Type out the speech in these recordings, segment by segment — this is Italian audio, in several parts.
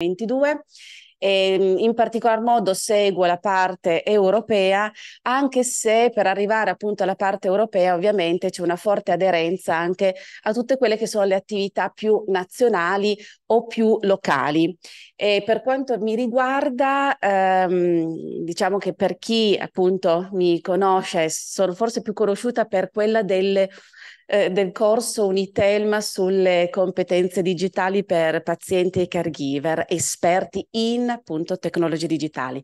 22 e ehm, in particolar modo seguo la parte europea, anche se per arrivare appunto alla parte europea ovviamente c'è una forte aderenza anche a tutte quelle che sono le attività più nazionali o più locali. E per quanto mi riguarda, ehm, diciamo che per chi appunto mi conosce, sono forse più conosciuta per quella delle eh, del corso Unitelma sulle competenze digitali per pazienti e caregiver, esperti in appunto tecnologie digitali.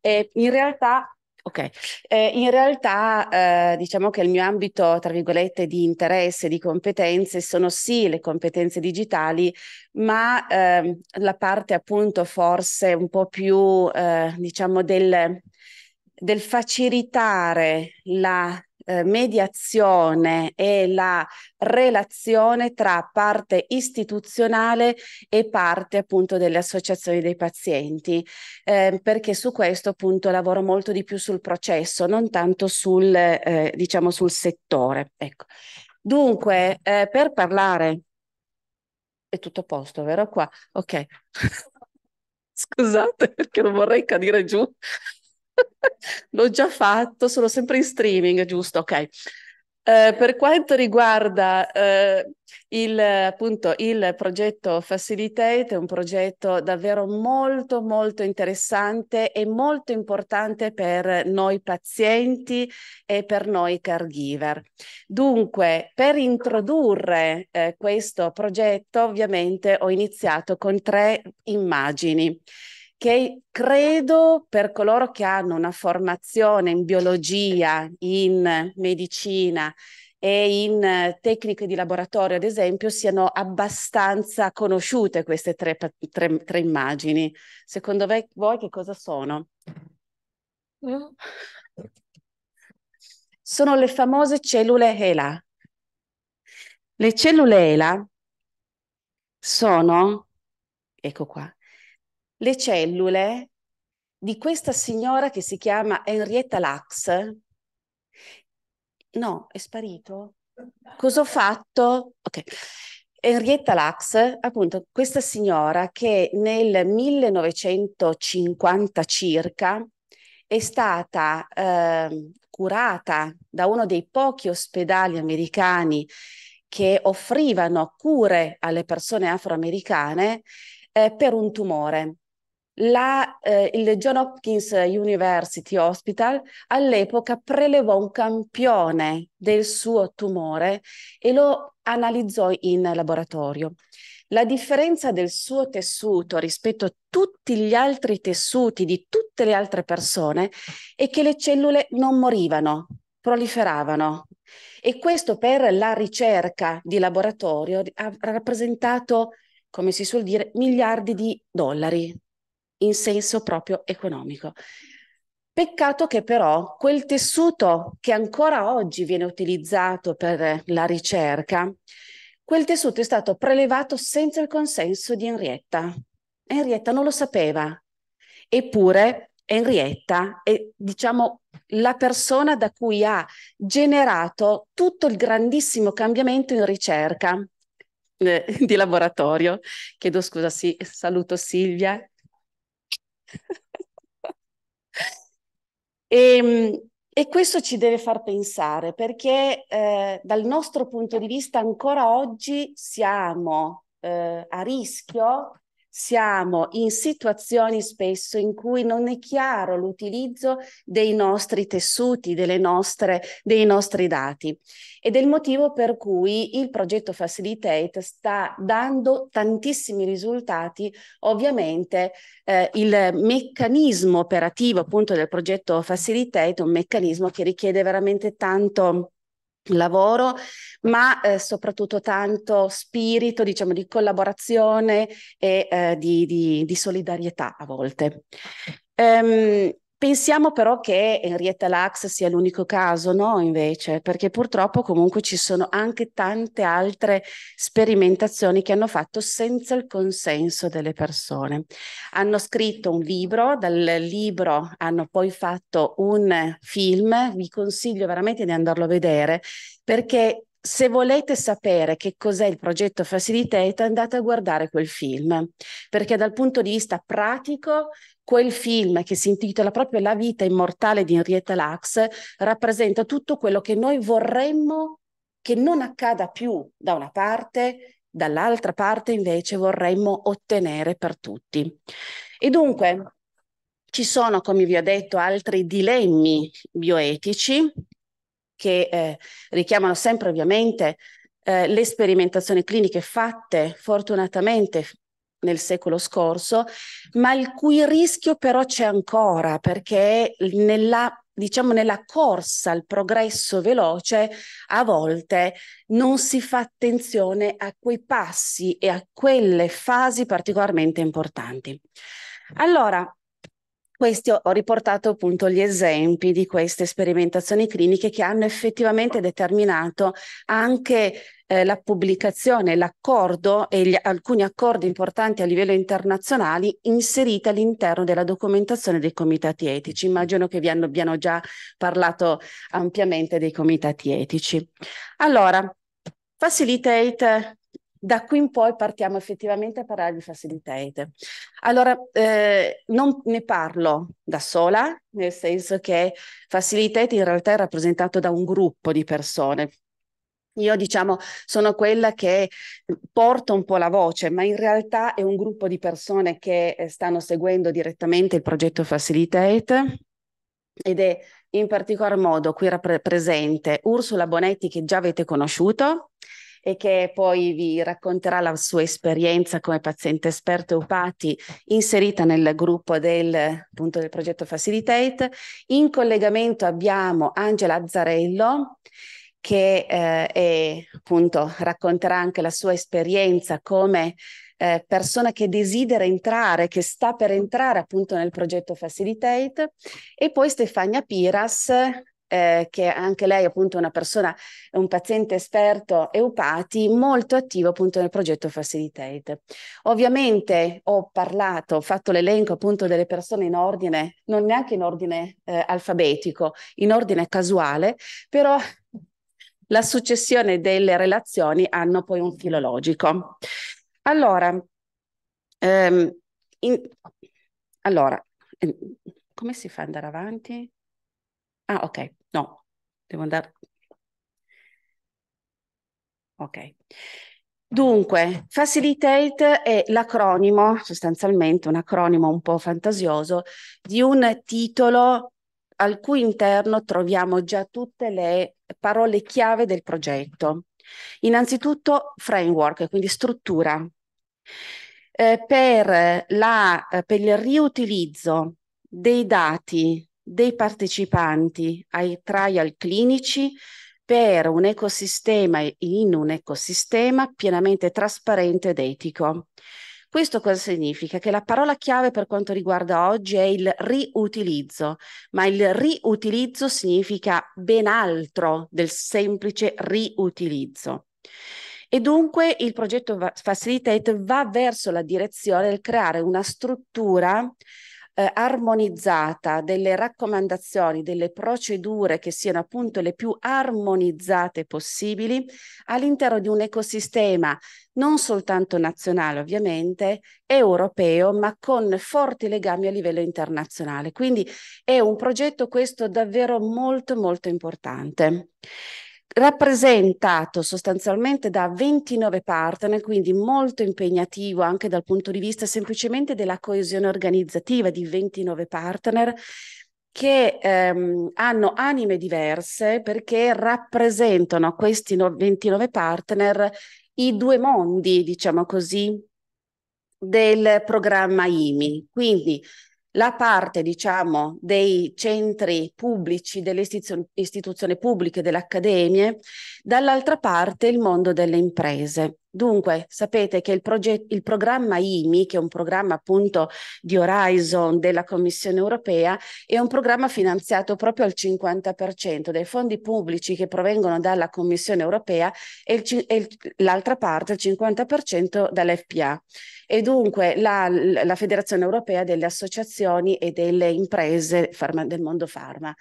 E in realtà Ok, eh, in realtà eh, diciamo che il mio ambito, tra virgolette, di interesse, di competenze sono sì le competenze digitali, ma eh, la parte appunto forse un po' più, eh, diciamo, del, del facilitare la eh, mediazione e la relazione tra parte istituzionale e parte appunto delle associazioni dei pazienti, eh, perché su questo appunto lavoro molto di più sul processo, non tanto sul, eh, diciamo, sul settore. Ecco. Dunque, eh, per parlare, è tutto a posto, vero qua? Ok. Scusate perché non vorrei cadere giù. L'ho già fatto, sono sempre in streaming, giusto? Ok. Eh, per quanto riguarda eh, il, appunto, il progetto Facilitate, è un progetto davvero molto molto interessante e molto importante per noi pazienti e per noi caregiver. Dunque, per introdurre eh, questo progetto, ovviamente ho iniziato con tre immagini che credo per coloro che hanno una formazione in biologia, in medicina e in eh, tecniche di laboratorio, ad esempio, siano abbastanza conosciute queste tre, tre, tre immagini. Secondo me, voi che cosa sono? Sono le famose cellule ELA. Le cellule ELA sono, ecco qua, le cellule di questa signora che si chiama Henrietta Lacks. No, è sparito. Cosa ho fatto? Ok. Henrietta Lacks, appunto, questa signora che nel 1950 circa è stata eh, curata da uno dei pochi ospedali americani che offrivano cure alle persone afroamericane eh, per un tumore la, eh, il John Hopkins University Hospital all'epoca prelevò un campione del suo tumore e lo analizzò in laboratorio. La differenza del suo tessuto rispetto a tutti gli altri tessuti di tutte le altre persone è che le cellule non morivano, proliferavano. E questo per la ricerca di laboratorio ha rappresentato, come si suol dire, miliardi di dollari in senso proprio economico. Peccato che però quel tessuto che ancora oggi viene utilizzato per la ricerca, quel tessuto è stato prelevato senza il consenso di Henrietta. Henrietta non lo sapeva, eppure Henrietta è diciamo la persona da cui ha generato tutto il grandissimo cambiamento in ricerca eh, di laboratorio. Chiedo scusa, sì, saluto Silvia e, ehm, e, questo ci deve far pensare perché eh, dal nostro punto di vista ancora oggi siamo eh, a rischio siamo in situazioni spesso in cui non è chiaro l'utilizzo dei nostri tessuti, nostre, dei nostri dati. Ed è il motivo per cui il progetto Facilitate sta dando tantissimi risultati. Ovviamente eh, il meccanismo operativo appunto del progetto Facilitate è un meccanismo che richiede veramente tanto lavoro, ma eh, soprattutto tanto spirito, diciamo, di collaborazione e eh, di, di, di, solidarietà a volte. Um, Pensiamo però che Henrietta Lacks sia l'unico caso, no? Invece, perché purtroppo comunque ci sono anche tante altre sperimentazioni che hanno fatto senza il consenso delle persone. Hanno scritto un libro, dal libro hanno poi fatto un film, vi consiglio veramente di andarlo a vedere perché se volete sapere che cos'è il progetto Facilitate, andate a guardare quel film, perché dal punto di vista pratico quel film che si intitola proprio La vita immortale di Henrietta Lacks rappresenta tutto quello che noi vorremmo che non accada più da una parte, dall'altra parte invece vorremmo ottenere per tutti. E dunque ci sono, come vi ho detto, altri dilemmi bioetici che eh, richiamano sempre ovviamente eh, le sperimentazioni cliniche fatte fortunatamente nel secolo scorso, ma il cui rischio però c'è ancora perché nella diciamo nella corsa al progresso veloce, a volte non si fa attenzione a quei passi e a quelle fasi particolarmente importanti. Allora, questi ho riportato appunto gli esempi di queste sperimentazioni cliniche che hanno effettivamente determinato anche eh, la pubblicazione, l'accordo e gli, alcuni accordi importanti a livello internazionale inseriti all'interno della documentazione dei comitati etici. Immagino che vi hanno, abbiano già parlato ampiamente dei comitati etici. Allora, Facilitate da qui in poi partiamo effettivamente a parlare di facilitate. Allora, eh, non ne parlo da sola, nel senso che facilitate in realtà è rappresentato da un gruppo di persone, io diciamo sono quella che porta un po' la voce, ma in realtà è un gruppo di persone che eh, stanno seguendo direttamente il progetto Facilitate ed è in particolar modo qui rappresente Ursula Bonetti che già avete conosciuto, e che poi vi racconterà la sua esperienza come paziente esperto Upati inserita nel gruppo del, appunto, del progetto Facilitate. In collegamento abbiamo Angela Zarello che eh, è, appunto, racconterà anche la sua esperienza come eh, persona che desidera entrare, che sta per entrare appunto nel progetto Facilitate, e poi Stefania Piras eh, che anche lei appunto è una persona, un paziente esperto Eupati, molto attivo appunto nel progetto Facilitate. Ovviamente ho parlato, ho fatto l'elenco appunto delle persone in ordine, non neanche in ordine eh, alfabetico, in ordine casuale, però la successione delle relazioni hanno poi un filologico. Allora, ehm, in, allora ehm, come si fa ad andare avanti? Ah, ok, no, devo andare. Ok. Dunque, facilitate è l'acronimo, sostanzialmente un acronimo un po' fantasioso, di un titolo al cui interno troviamo già tutte le parole chiave del progetto. Innanzitutto framework, quindi struttura. Eh, per, la, per il riutilizzo dei dati dei partecipanti ai trial clinici per un ecosistema in un ecosistema pienamente trasparente ed etico. Questo cosa significa? Che la parola chiave per quanto riguarda oggi è il riutilizzo, ma il riutilizzo significa ben altro del semplice riutilizzo. E dunque il progetto Facilitate va verso la direzione del creare una struttura eh, armonizzata delle raccomandazioni, delle procedure che siano appunto le più armonizzate possibili all'interno di un ecosistema non soltanto nazionale ovviamente, europeo, ma con forti legami a livello internazionale. Quindi è un progetto questo davvero molto molto importante rappresentato sostanzialmente da 29 partner, quindi molto impegnativo anche dal punto di vista semplicemente della coesione organizzativa di 29 partner che ehm, hanno anime diverse perché rappresentano questi no 29 partner i due mondi, diciamo così, del programma IMI. Quindi la parte, diciamo, dei centri pubblici, delle istituzioni, istituzioni pubbliche, delle accademie, Dall'altra parte il mondo delle imprese. Dunque, sapete che il, proget- il programma IMI, che è un programma appunto di Horizon della Commissione europea, è un programma finanziato proprio al 50% dai fondi pubblici che provengono dalla Commissione europea e, c- e il- l'altra parte, il 50%, dall'FPA. E dunque la, la Federazione europea delle associazioni e delle imprese farma- del mondo farma.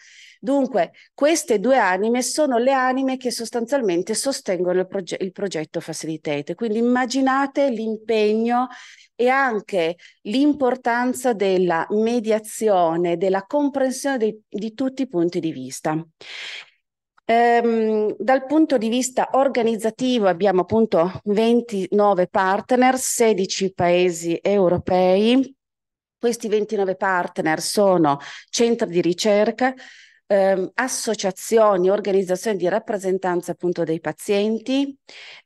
Dunque, queste due anime sono le anime che sostanzialmente sostengono il, proge il progetto Facilitate. Quindi immaginate l'impegno e anche l'importanza della mediazione, della comprensione dei, di tutti i punti di vista. Ehm, dal punto di vista organizzativo abbiamo appunto 29 partner, 16 paesi europei. Questi 29 partner sono centri di ricerca, ehm, associazioni, organizzazioni di rappresentanza appunto dei pazienti.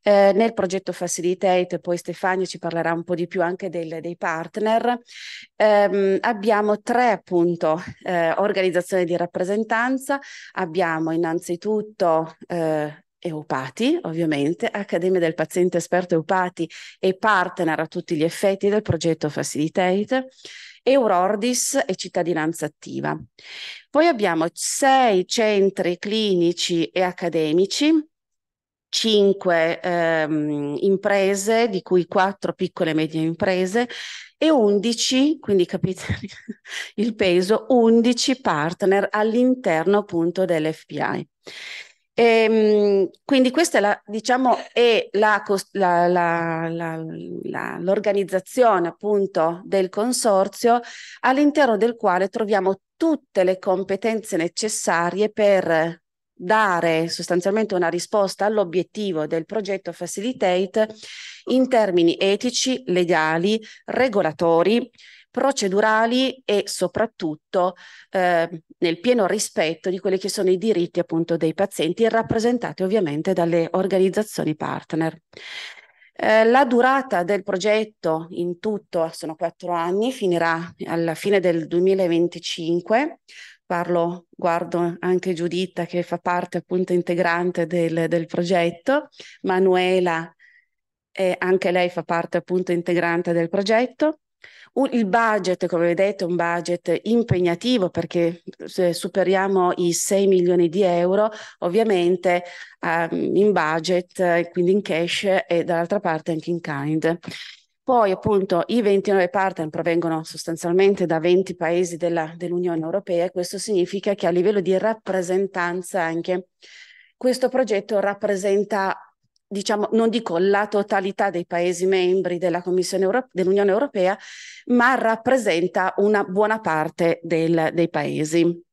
Eh, nel progetto Facilitate, poi Stefania ci parlerà un po' di più anche del, dei partner, ehm, abbiamo tre appunto eh, organizzazioni di rappresentanza. Abbiamo innanzitutto eh, Eupati, ovviamente, Accademia del Paziente Esperto Eupati e partner a tutti gli effetti del progetto Facilitate. Eurordis e cittadinanza attiva. Poi abbiamo sei centri clinici e accademici, cinque ehm, imprese, di cui quattro piccole e medie imprese, e 11, quindi capite il peso, 11 partner all'interno appunto dell'FBI. E, ehm, quindi questa è, la, diciamo, è la, la, l'organizzazione appunto del consorzio all'interno del quale troviamo tutte le competenze necessarie per dare sostanzialmente una risposta all'obiettivo del progetto Facilitate in termini etici, legali, regolatori, procedurali e soprattutto eh, nel pieno rispetto di quelli che sono i diritti appunto dei pazienti rappresentati ovviamente dalle organizzazioni partner. Eh, la durata del progetto in tutto sono quattro anni, finirà alla fine del 2025, parlo, guardo anche Giuditta che fa parte appunto integrante del, del progetto, Manuela eh, anche lei fa parte appunto integrante del progetto. Un, il budget, come vedete, è un budget impegnativo perché se superiamo i 6 milioni di euro, ovviamente um, in budget, eh, quindi in cash e dall'altra parte anche in kind. Poi appunto i 29 partner provengono sostanzialmente da 20 paesi dell'Unione dell Europea e questo significa che a livello di rappresentanza anche questo progetto rappresenta diciamo, non dico la totalità dei Paesi membri della Commissione Euro- dell'Unione Europea, ma rappresenta una buona parte del, dei Paesi.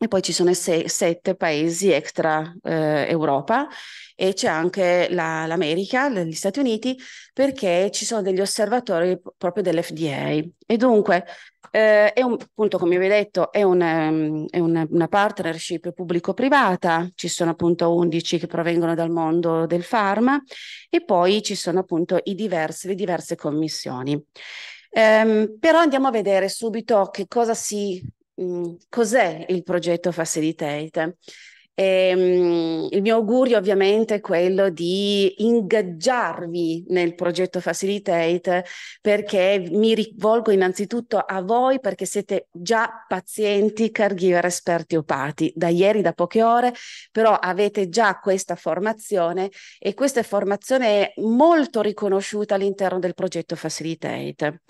E poi ci sono sei, sette paesi extra eh, Europa e c'è anche la, l'America, gli Stati Uniti, perché ci sono degli osservatori proprio dell'FDA. E dunque, eh, è un, appunto, come vi ho detto, è, un, ehm, è una, una, partnership pubblico-privata, ci sono appunto 11 che provengono dal mondo del pharma e poi ci sono appunto diversi, le diverse commissioni. Um, però andiamo a vedere subito che cosa si Mm, cos'è il progetto Facilitate. E, um, il mio augurio ovviamente è quello di ingaggiarvi nel progetto Facilitate perché mi rivolgo innanzitutto a voi perché siete già pazienti, caregiver, esperti opati da ieri, da poche ore, però avete già questa formazione e questa formazione è molto riconosciuta all'interno del progetto Facilitate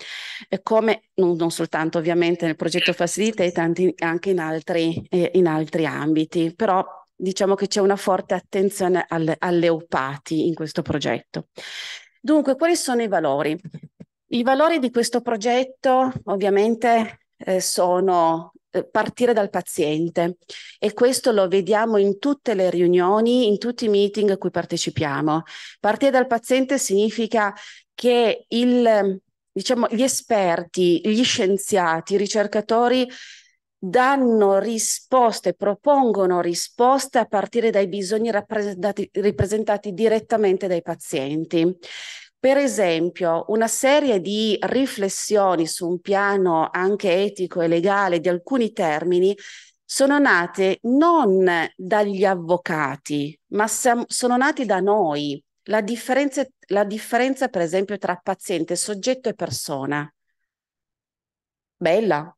eh, come non, non, soltanto ovviamente nel progetto Facilitate, anche in altri, eh, in altri ambiti, però diciamo che c'è una forte attenzione al, all'EUPATI in questo progetto. Dunque, quali sono i valori? I valori di questo progetto ovviamente eh, sono eh, partire dal paziente e questo lo vediamo in tutte le riunioni, in tutti i meeting a cui partecipiamo. Partire dal paziente significa che il diciamo, gli esperti, gli scienziati, i ricercatori danno risposte, propongono risposte a partire dai bisogni rappresentati, direttamente dai pazienti. Per esempio, una serie di riflessioni su un piano anche etico e legale di alcuni termini sono nate non dagli avvocati, ma sono nati da noi, la differenza, la differenza per esempio tra paziente, soggetto e persona. Bella,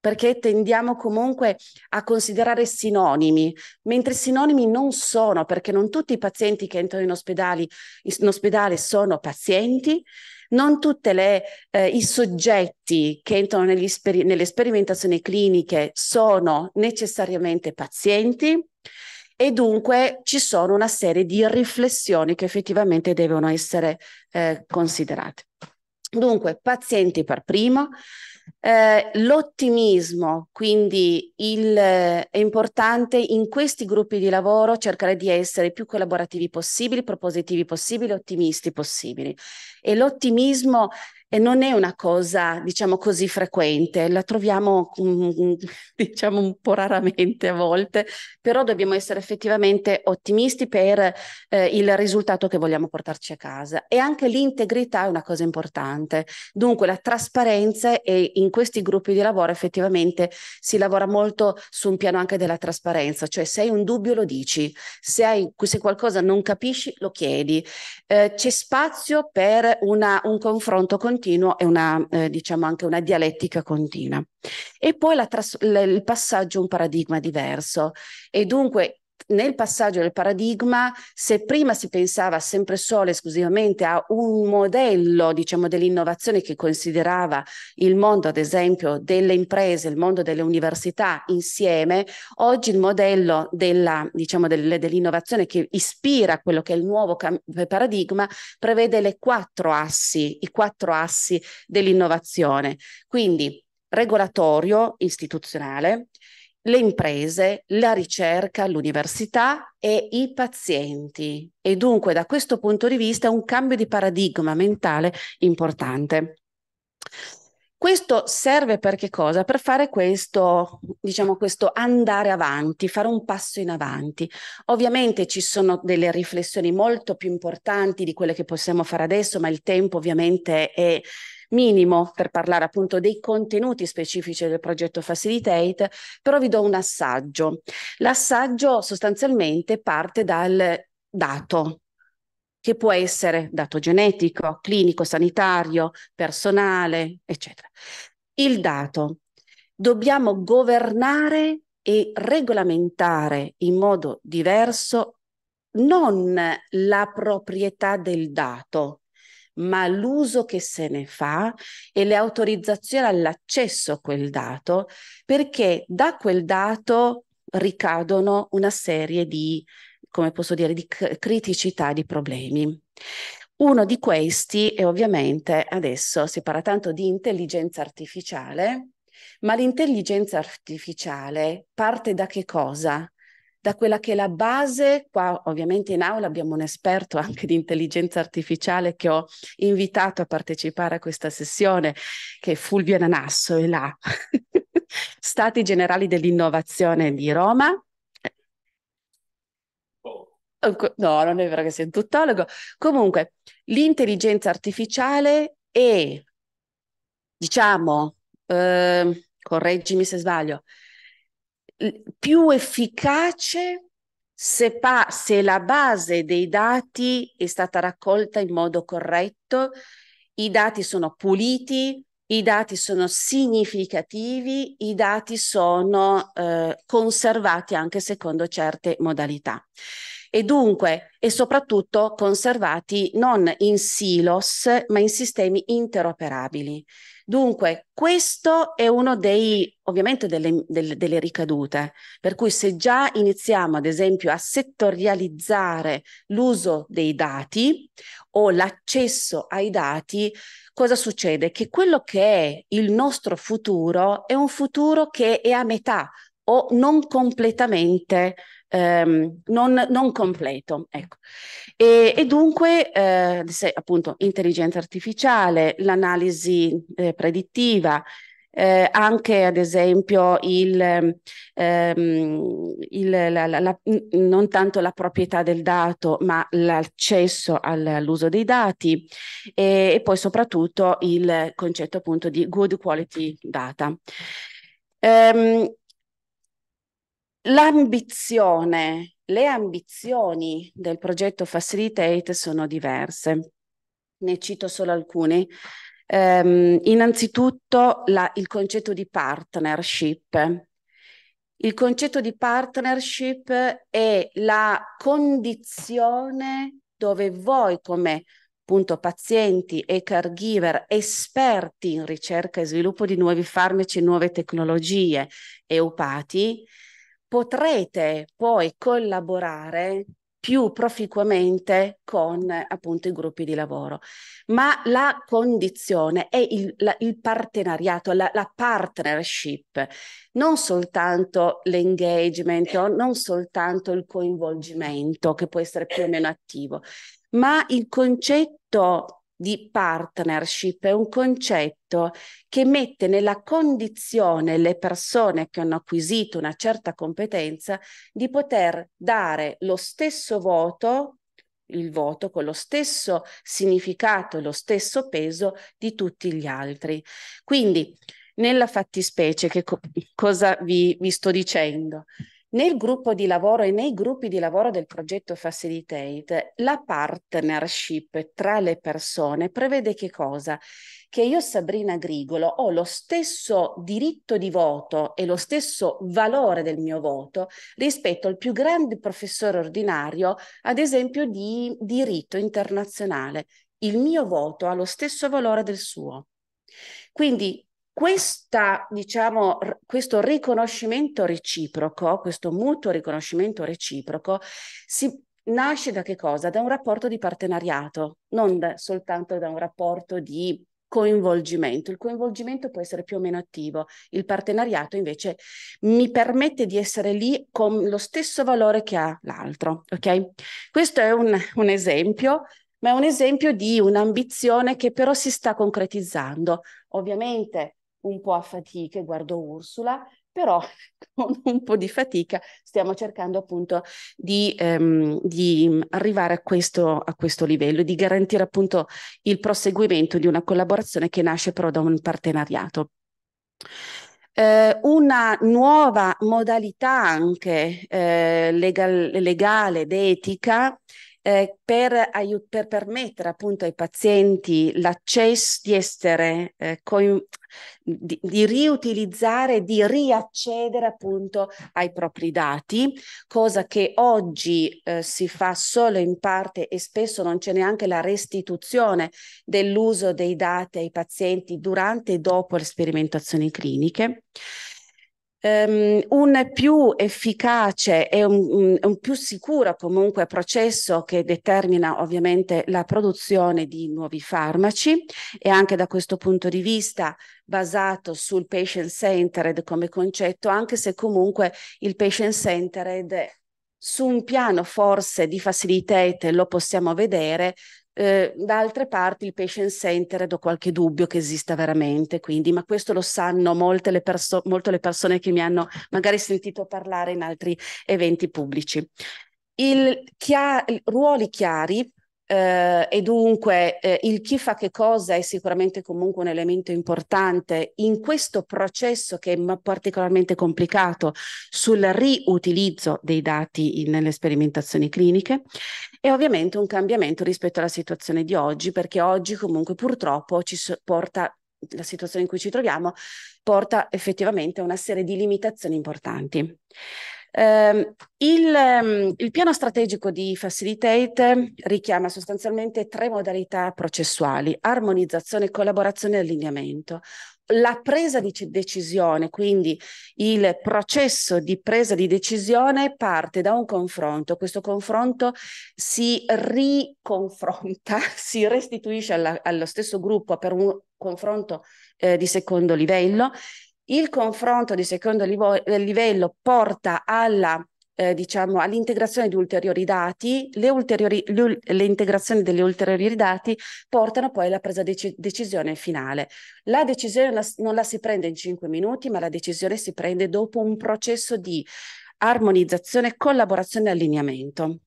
perché tendiamo comunque a considerare sinonimi, mentre sinonimi non sono, perché non tutti i pazienti che entrano in, ospedali, in ospedale sono pazienti, non tutti eh, i soggetti che entrano nelle sperimentazioni cliniche sono necessariamente pazienti, e dunque ci sono una serie di riflessioni che effettivamente devono essere eh, considerate. Dunque, pazienti per primo, eh, l'ottimismo, quindi il, eh, è importante in questi gruppi di lavoro cercare di essere più collaborativi possibili, propositivi possibili, ottimisti possibili. E l'ottimismo e non è una cosa, diciamo così, frequente, la troviamo, mm, mm, diciamo, un po' raramente a volte, però dobbiamo essere effettivamente ottimisti per eh, il risultato che vogliamo portarci a casa. E anche l'integrità è una cosa importante. Dunque la trasparenza e in questi gruppi di lavoro effettivamente si lavora molto su un piano anche della trasparenza, cioè se hai un dubbio lo dici, se, hai, se qualcosa non capisci lo chiedi. Eh, c'è spazio per una, un confronto continuo continuo e una, eh, diciamo anche una dialettica continua. E poi il passaggio a un paradigma diverso e dunque nel passaggio del paradigma, se prima si pensava sempre solo e esclusivamente a un modello, diciamo, dell'innovazione che considerava il mondo, ad esempio, delle imprese, il mondo delle università insieme, oggi il modello della, diciamo, del, dell'innovazione che ispira quello che è il nuovo cam- paradigma prevede le quattro assi, i quattro assi dell'innovazione. Quindi, regolatorio istituzionale, le imprese, la ricerca, l'università e i pazienti. E dunque da questo punto di vista è un cambio di paradigma mentale importante. Questo serve per che cosa? Per fare questo, diciamo questo andare avanti, fare un passo in avanti. Ovviamente ci sono delle riflessioni molto più importanti di quelle che possiamo fare adesso, ma il tempo ovviamente è minimo per parlare appunto dei contenuti specifici del progetto Facilitate, però vi do un assaggio. L'assaggio sostanzialmente parte dal dato che può essere dato genetico, clinico, sanitario, personale, eccetera. Il dato. Dobbiamo governare e regolamentare in modo diverso non la proprietà del dato, ma l'uso che se ne fa e le autorizzazioni all'accesso a quel dato, perché da quel dato ricadono una serie di, come posso dire, di criticità, di problemi. Uno di questi è ovviamente, adesso si parla tanto di intelligenza artificiale, ma l'intelligenza artificiale parte da che cosa? da quella che è la base, qua ovviamente in aula abbiamo un esperto anche di intelligenza artificiale che ho invitato a partecipare a questa sessione, che è Fulvio Nanasso, è là, Stati Generali dell'Innovazione di Roma, No, non è vero che sei un tuttologo. Comunque, l'intelligenza artificiale è, diciamo, eh, correggimi se sbaglio, più efficace se, pa- se la base dei dati è stata raccolta in modo corretto, i dati sono puliti, i dati sono significativi, i dati sono eh, conservati anche secondo certe modalità. E dunque, e soprattutto conservati non in silos, ma in sistemi interoperabili. Dunque, questo è uno dei, ovviamente, delle, delle, delle ricadute, per cui se già iniziamo, ad esempio, a settorializzare l'uso dei dati o l'accesso ai dati, cosa succede? Che quello che è il nostro futuro è un futuro che è a metà o non completamente, ehm, non, non completo. Ecco. E, e dunque, eh, se, appunto, intelligenza artificiale, l'analisi eh, predittiva, eh, anche ad esempio il, ehm, il, la, la, la, non tanto la proprietà del dato ma l'accesso all'uso dei dati e, e, poi soprattutto il concetto appunto di good quality data. Ehm, L'ambizione le ambizioni del progetto Facilitate sono diverse. Ne cito solo alcune. Um, innanzitutto la, il concetto di partnership. Il concetto di partnership è la condizione dove voi come appunto pazienti e caregiver esperti in ricerca e sviluppo di nuovi farmaci e nuove tecnologie, eupati, potrete poi collaborare più proficuamente con appunto i gruppi di lavoro. Ma la condizione è il, la, il partenariato, la, la, partnership, non soltanto l'engagement, non soltanto il coinvolgimento che può essere più o meno attivo, ma il concetto di partnership è un concetto che mette nella condizione le persone che hanno acquisito una certa competenza di poter dare lo stesso voto, il voto con lo stesso significato e lo stesso peso di tutti gli altri. Quindi, nella fattispecie, che co- cosa vi, vi sto dicendo? nel gruppo di lavoro e nei gruppi di lavoro del progetto Facilitate, la partnership tra le persone prevede che cosa? Che io, Sabrina Grigolo, ho lo stesso diritto di voto e lo stesso valore del mio voto rispetto al più grande professore ordinario, ad esempio di diritto internazionale. Il mio voto ha lo stesso valore del suo. Quindi questa, diciamo, questo riconoscimento reciproco, questo mutuo riconoscimento reciproco, si nasce da che cosa? Da un rapporto di partenariato, non da, soltanto da un rapporto di coinvolgimento. Il coinvolgimento può essere più o meno attivo, il partenariato invece mi permette di essere lì con lo stesso valore che ha l'altro. Okay? Questo è un, un esempio, ma è un esempio di un'ambizione che però si sta concretizzando. Ovviamente un po' a fatica, guardo Ursula, però con un po' di fatica stiamo cercando appunto di, ehm, di arrivare a questo, a questo livello, di garantire appunto il proseguimento di una collaborazione che nasce però da un partenariato. Eh, una nuova modalità anche eh, legal, legale ed etica eh, per, aiut- per, permettere appunto ai pazienti l'accesso di essere eh, coin- di, di, riutilizzare, di riaccedere appunto ai propri dati, cosa che oggi eh, si fa solo in parte e spesso non c'è neanche la restituzione dell'uso dei dati ai pazienti durante e dopo le sperimentazioni cliniche um, un più efficace e un, un, più sicuro comunque processo che determina ovviamente la produzione di nuovi farmaci e anche da questo punto di vista basato sul patient centered come concetto, anche se comunque il patient centered su un piano forse di facilitate lo possiamo vedere, eh, da altre parti il patient center ho qualche dubbio che esista veramente, quindi, ma questo lo sanno molte le, perso- molte le persone che mi hanno magari sentito parlare in altri eventi pubblici. Il chia- ruoli chiari eh, e dunque eh, il chi fa che cosa è sicuramente comunque un elemento importante in questo processo che è particolarmente complicato sul riutilizzo dei dati in, nelle sperimentazioni cliniche e ovviamente un cambiamento rispetto alla situazione di oggi, perché oggi comunque purtroppo ci porta la situazione in cui ci troviamo porta effettivamente a una serie di limitazioni importanti. Eh, il, ehm, il, piano strategico di Facilitate richiama sostanzialmente tre modalità processuali, armonizzazione, collaborazione e allineamento la presa di decisione, quindi il processo di presa di decisione parte da un confronto, questo confronto si riconfronta, si restituisce alla, allo stesso gruppo per un confronto eh, di secondo livello, il confronto di secondo livello porta alla eh, diciamo, all'integrazione di ulteriori dati, le, ulteriori, le, le, integrazioni degli ulteriori dati portano poi alla presa di dec decisione finale. La decisione la, non la si prende in cinque minuti, ma la decisione si prende dopo un processo di armonizzazione, collaborazione e allineamento.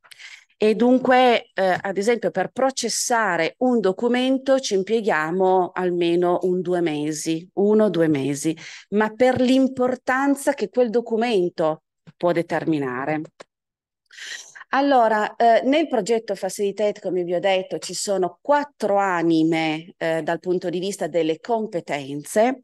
E dunque, eh, ad esempio, per processare un documento ci impieghiamo almeno un due mesi, uno o due mesi, ma per l'importanza che quel documento può determinare. Allora, eh, nel progetto Facilitate, come vi ho detto, ci sono quattro anime eh, dal punto di vista delle competenze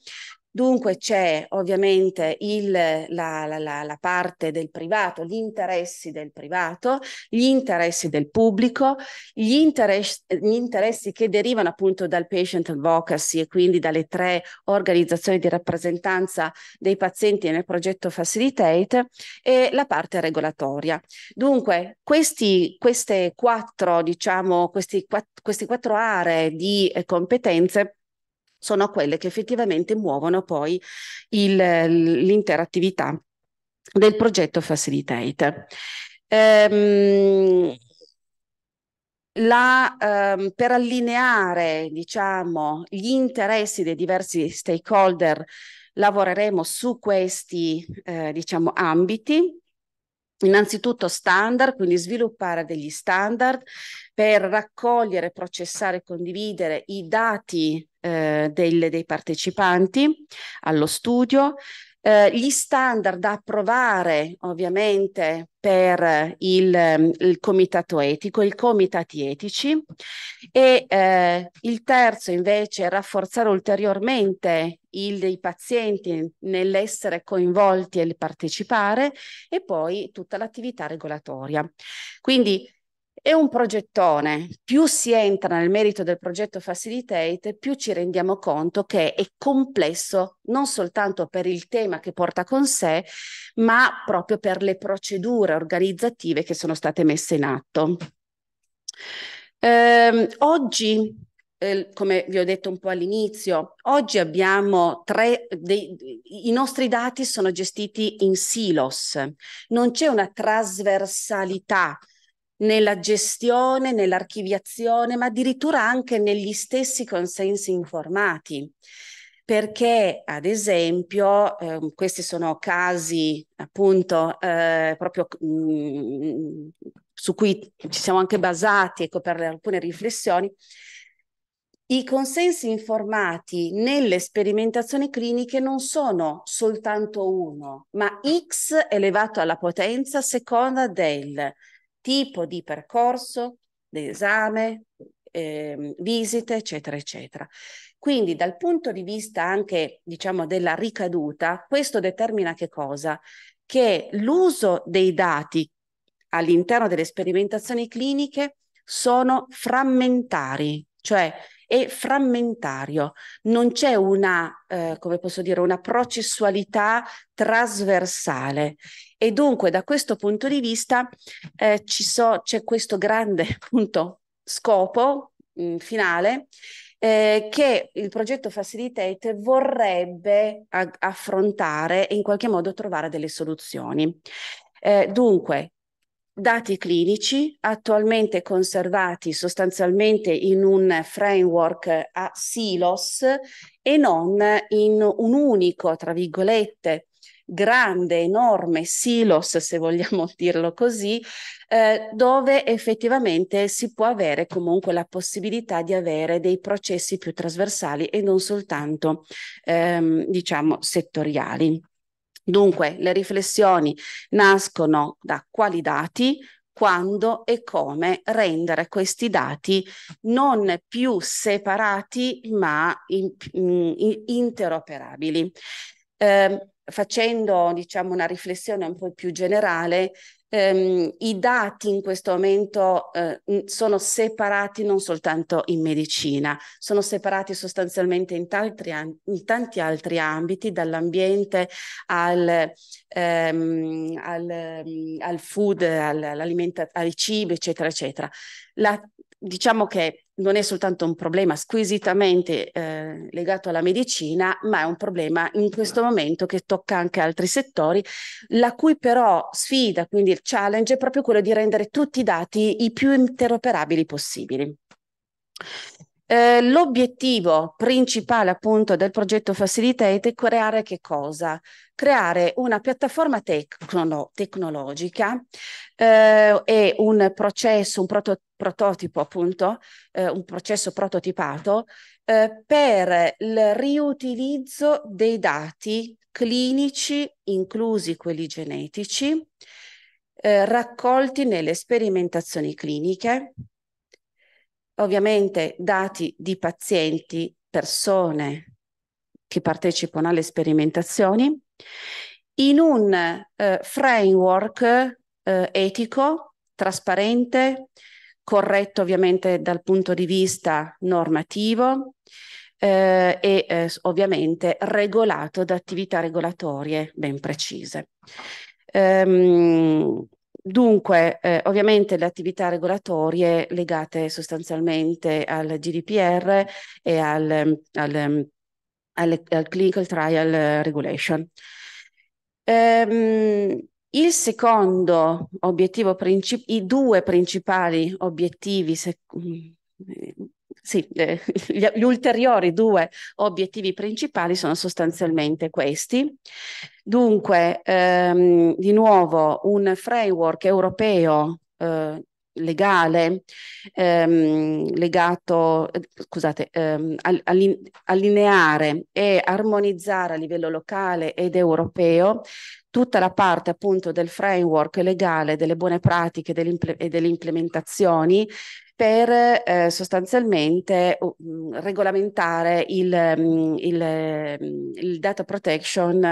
Dunque c'è ovviamente il, la, la, la, parte del privato, gli interessi del privato, gli interessi del pubblico, gli interessi, gli interessi che derivano appunto dal patient advocacy e quindi dalle tre organizzazioni di rappresentanza dei pazienti nel progetto Facilitate e la parte regolatoria. Dunque questi, queste quattro, diciamo, questi, quattro, questi quattro aree di eh, competenze sono quelle che effettivamente muovono poi il, l'interattività del progetto Facilitate. Ehm, la, ehm, per allineare diciamo, gli interessi dei diversi stakeholder lavoreremo su questi eh, diciamo, ambiti Innanzitutto standard, quindi sviluppare degli standard per raccogliere, processare e condividere i dati eh, del, dei partecipanti allo studio, eh, gli standard da approvare ovviamente per il, mm, il comitato etico, i comitati etici e eh, il terzo invece è rafforzare ulteriormente il, dei pazienti nell'essere coinvolti e partecipare e poi tutta l'attività regolatoria. Quindi è un progettone, più si entra nel merito del progetto Facilitate, più ci rendiamo conto che è complesso non soltanto per il tema che porta con sé, ma proprio per le procedure organizzative che sono state messe in atto. Eh, oggi eh, come vi ho detto un po' all'inizio, oggi abbiamo tre, dei, i nostri dati sono gestiti in silos, non c'è una trasversalità nella gestione, nell'archiviazione, ma addirittura anche negli stessi consensi informati. Perché, ad esempio, eh, questi sono casi appunto eh, proprio mh, mm, su cui ci siamo anche basati ecco, per alcune riflessioni, i consensi informati nelle sperimentazioni cliniche non sono soltanto uno, ma x elevato alla potenza a seconda del tipo di percorso, d'esame, eh, visite, eccetera, eccetera. Quindi dal punto di vista anche, diciamo, della ricaduta, questo determina che cosa? Che l'uso dei dati all'interno delle sperimentazioni cliniche sono frammentari, cioè e frammentario, non c'è una, eh, come posso dire, una processualità trasversale e dunque da questo punto di vista eh, so, c'è questo grande appunto, scopo mh, mm, finale eh, che il progetto Facilitate vorrebbe a- affrontare e in qualche modo trovare delle soluzioni. Eh, dunque, dati clinici attualmente conservati sostanzialmente in un framework a silos e non in un unico, tra virgolette, grande, enorme silos, se vogliamo dirlo così, eh, dove effettivamente si può avere comunque la possibilità di avere dei processi più trasversali e non soltanto, ehm, diciamo, settoriali. Dunque, le riflessioni nascono da quali dati, quando e come rendere questi dati non più separati ma in, in, interoperabili. Eh, facendo diciamo, una riflessione un po' più generale, ehm, i dati in questo momento eh, sono separati non soltanto in medicina, sono separati sostanzialmente in, tanti, in tanti altri ambiti, dall'ambiente al, ehm, al, ehm, al food, al, al cibo, eccetera, eccetera. La, diciamo che non è soltanto un problema squisitamente eh, legato alla medicina, ma è un problema in questo certo. momento che tocca anche altri settori, la cui però sfida, quindi il challenge, è proprio quello di rendere tutti i dati i più interoperabili possibili. Eh, l'obiettivo principale appunto del progetto Facilitate è creare che cosa? Creare una piattaforma tecno- tecnologica eh, e un processo, un proto- prototipo appunto, eh, un processo prototipato eh, per il riutilizzo dei dati clinici, inclusi quelli genetici, eh, raccolti nelle sperimentazioni cliniche ovviamente dati di pazienti, persone che partecipano alle sperimentazioni, in un eh, framework eh, etico, trasparente, corretto ovviamente dal punto di vista normativo eh, e eh, ovviamente regolato da attività regolatorie ben precise. Um, Dunque, eh, ovviamente le attività regolatorie legate sostanzialmente al GDPR e al, mm, al, mm, al, al Clinical Trial Regulation. Ehm, il secondo obiettivo principale, i due principali obiettivi se- mm, sì, eh, gli, ulteriori due obiettivi principali sono sostanzialmente questi. Dunque, ehm, di nuovo, un framework europeo eh, legale ehm, legato, eh, scusate, ehm, allineare e armonizzare a livello locale ed europeo tutta la parte appunto del framework legale, delle buone pratiche e delle implementazioni per eh, sostanzialmente um, regolamentare il, um, il, um, il, data protection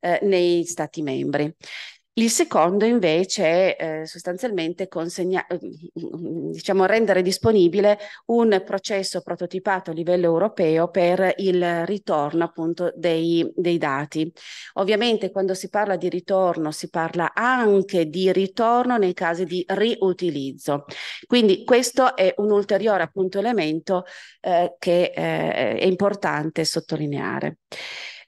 eh, nei Stati membri. Il secondo invece è eh, sostanzialmente consegna- ehm, diciamo rendere disponibile un processo prototipato a livello europeo per il ritorno appunto dei, dei dati. Ovviamente quando si parla di ritorno si parla anche di ritorno nei casi di riutilizzo. Quindi questo è un ulteriore appunto elemento eh, che eh, è importante sottolineare.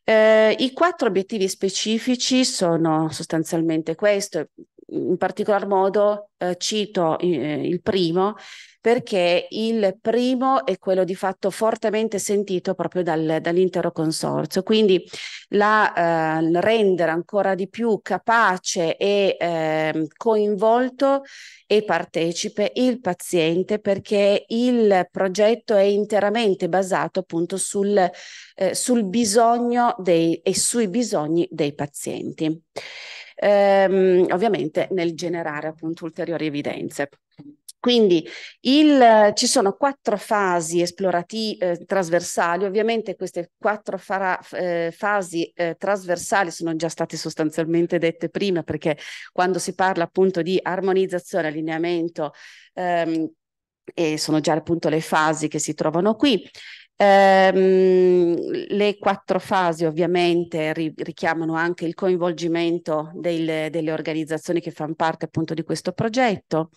Eh, I quattro obiettivi specifici sono sostanzialmente questo, in particolar modo eh, cito eh, il primo perché il primo è quello di fatto fortemente sentito proprio dal, dall'intero consorzio. Quindi la, eh, rendere ancora di più capace e eh, coinvolto e partecipe il paziente perché il progetto è interamente basato appunto sul, eh, sul bisogno dei, e sui bisogni dei pazienti. Ehm, ovviamente nel generare appunto ulteriori evidenze. Quindi il, ci sono quattro fasi esplorative eh, trasversali, ovviamente queste quattro fara, eh, fasi eh, trasversali sono già state sostanzialmente dette prima perché quando si parla appunto di armonizzazione, allineamento, ehm, e sono già appunto le fasi che si trovano qui. Ehm, le quattro fasi ovviamente ri- richiamano anche il coinvolgimento del, delle organizzazioni che fanno parte appunto di questo progetto.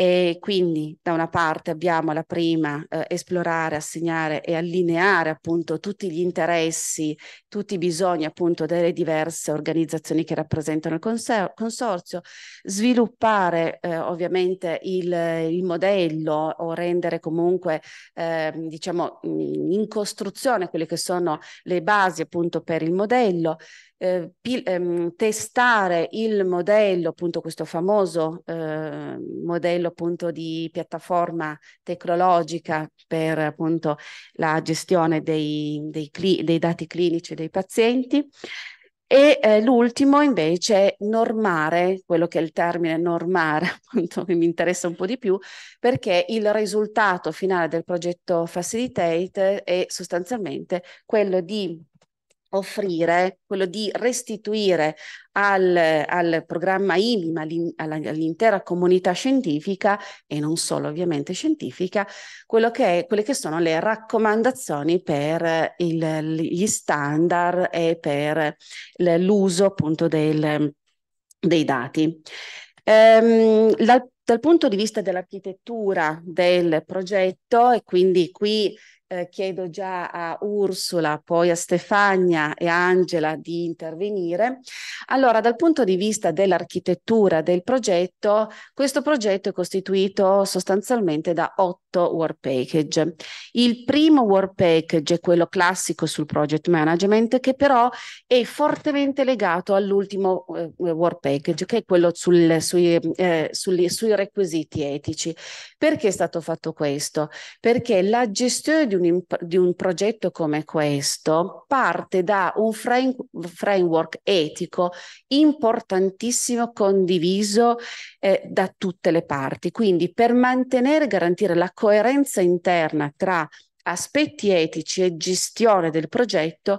E quindi da una parte abbiamo la prima, eh, esplorare, assegnare e allineare appunto tutti gli interessi, tutti i bisogni appunto delle diverse organizzazioni che rappresentano il consor- consorzio, sviluppare eh, ovviamente il, il, modello o rendere comunque eh, diciamo in costruzione quelle che sono le basi appunto per il modello, eh, ehm, testare il modello, appunto questo famoso eh, modello appunto di piattaforma tecnologica per appunto la gestione dei, dei, dei dati clinici dei pazienti. E eh, l'ultimo invece è normare, quello che è il termine normare, appunto, che mi interessa un po' di più, perché il risultato finale del progetto Facilitate è sostanzialmente quello di offrire, quello di restituire al, al programma IMIMA, all'intera comunità scientifica e non solo ovviamente scientifica, quello che è, quelle che sono le raccomandazioni per il, gli standard e per l'uso appunto del, dei dati. Ehm, dal, dal punto di vista dell'architettura del progetto, e quindi qui eh, chiedo già a Ursula, poi a Stefania e a Angela di intervenire. Allora, dal punto di vista dell'architettura del progetto, questo progetto è costituito sostanzialmente da otto work package. Il primo work package è quello classico sul project management, che però è fortemente legato all'ultimo eh, work package, che è quello sul, sui, eh, sugli, sui requisiti etici. Perché è stato fatto questo? Perché la gestione di un, di un, progetto come questo parte da un frame, framework etico importantissimo condiviso eh, da tutte le parti. Quindi per mantenere e garantire la coerenza interna tra aspetti etici e gestione del progetto,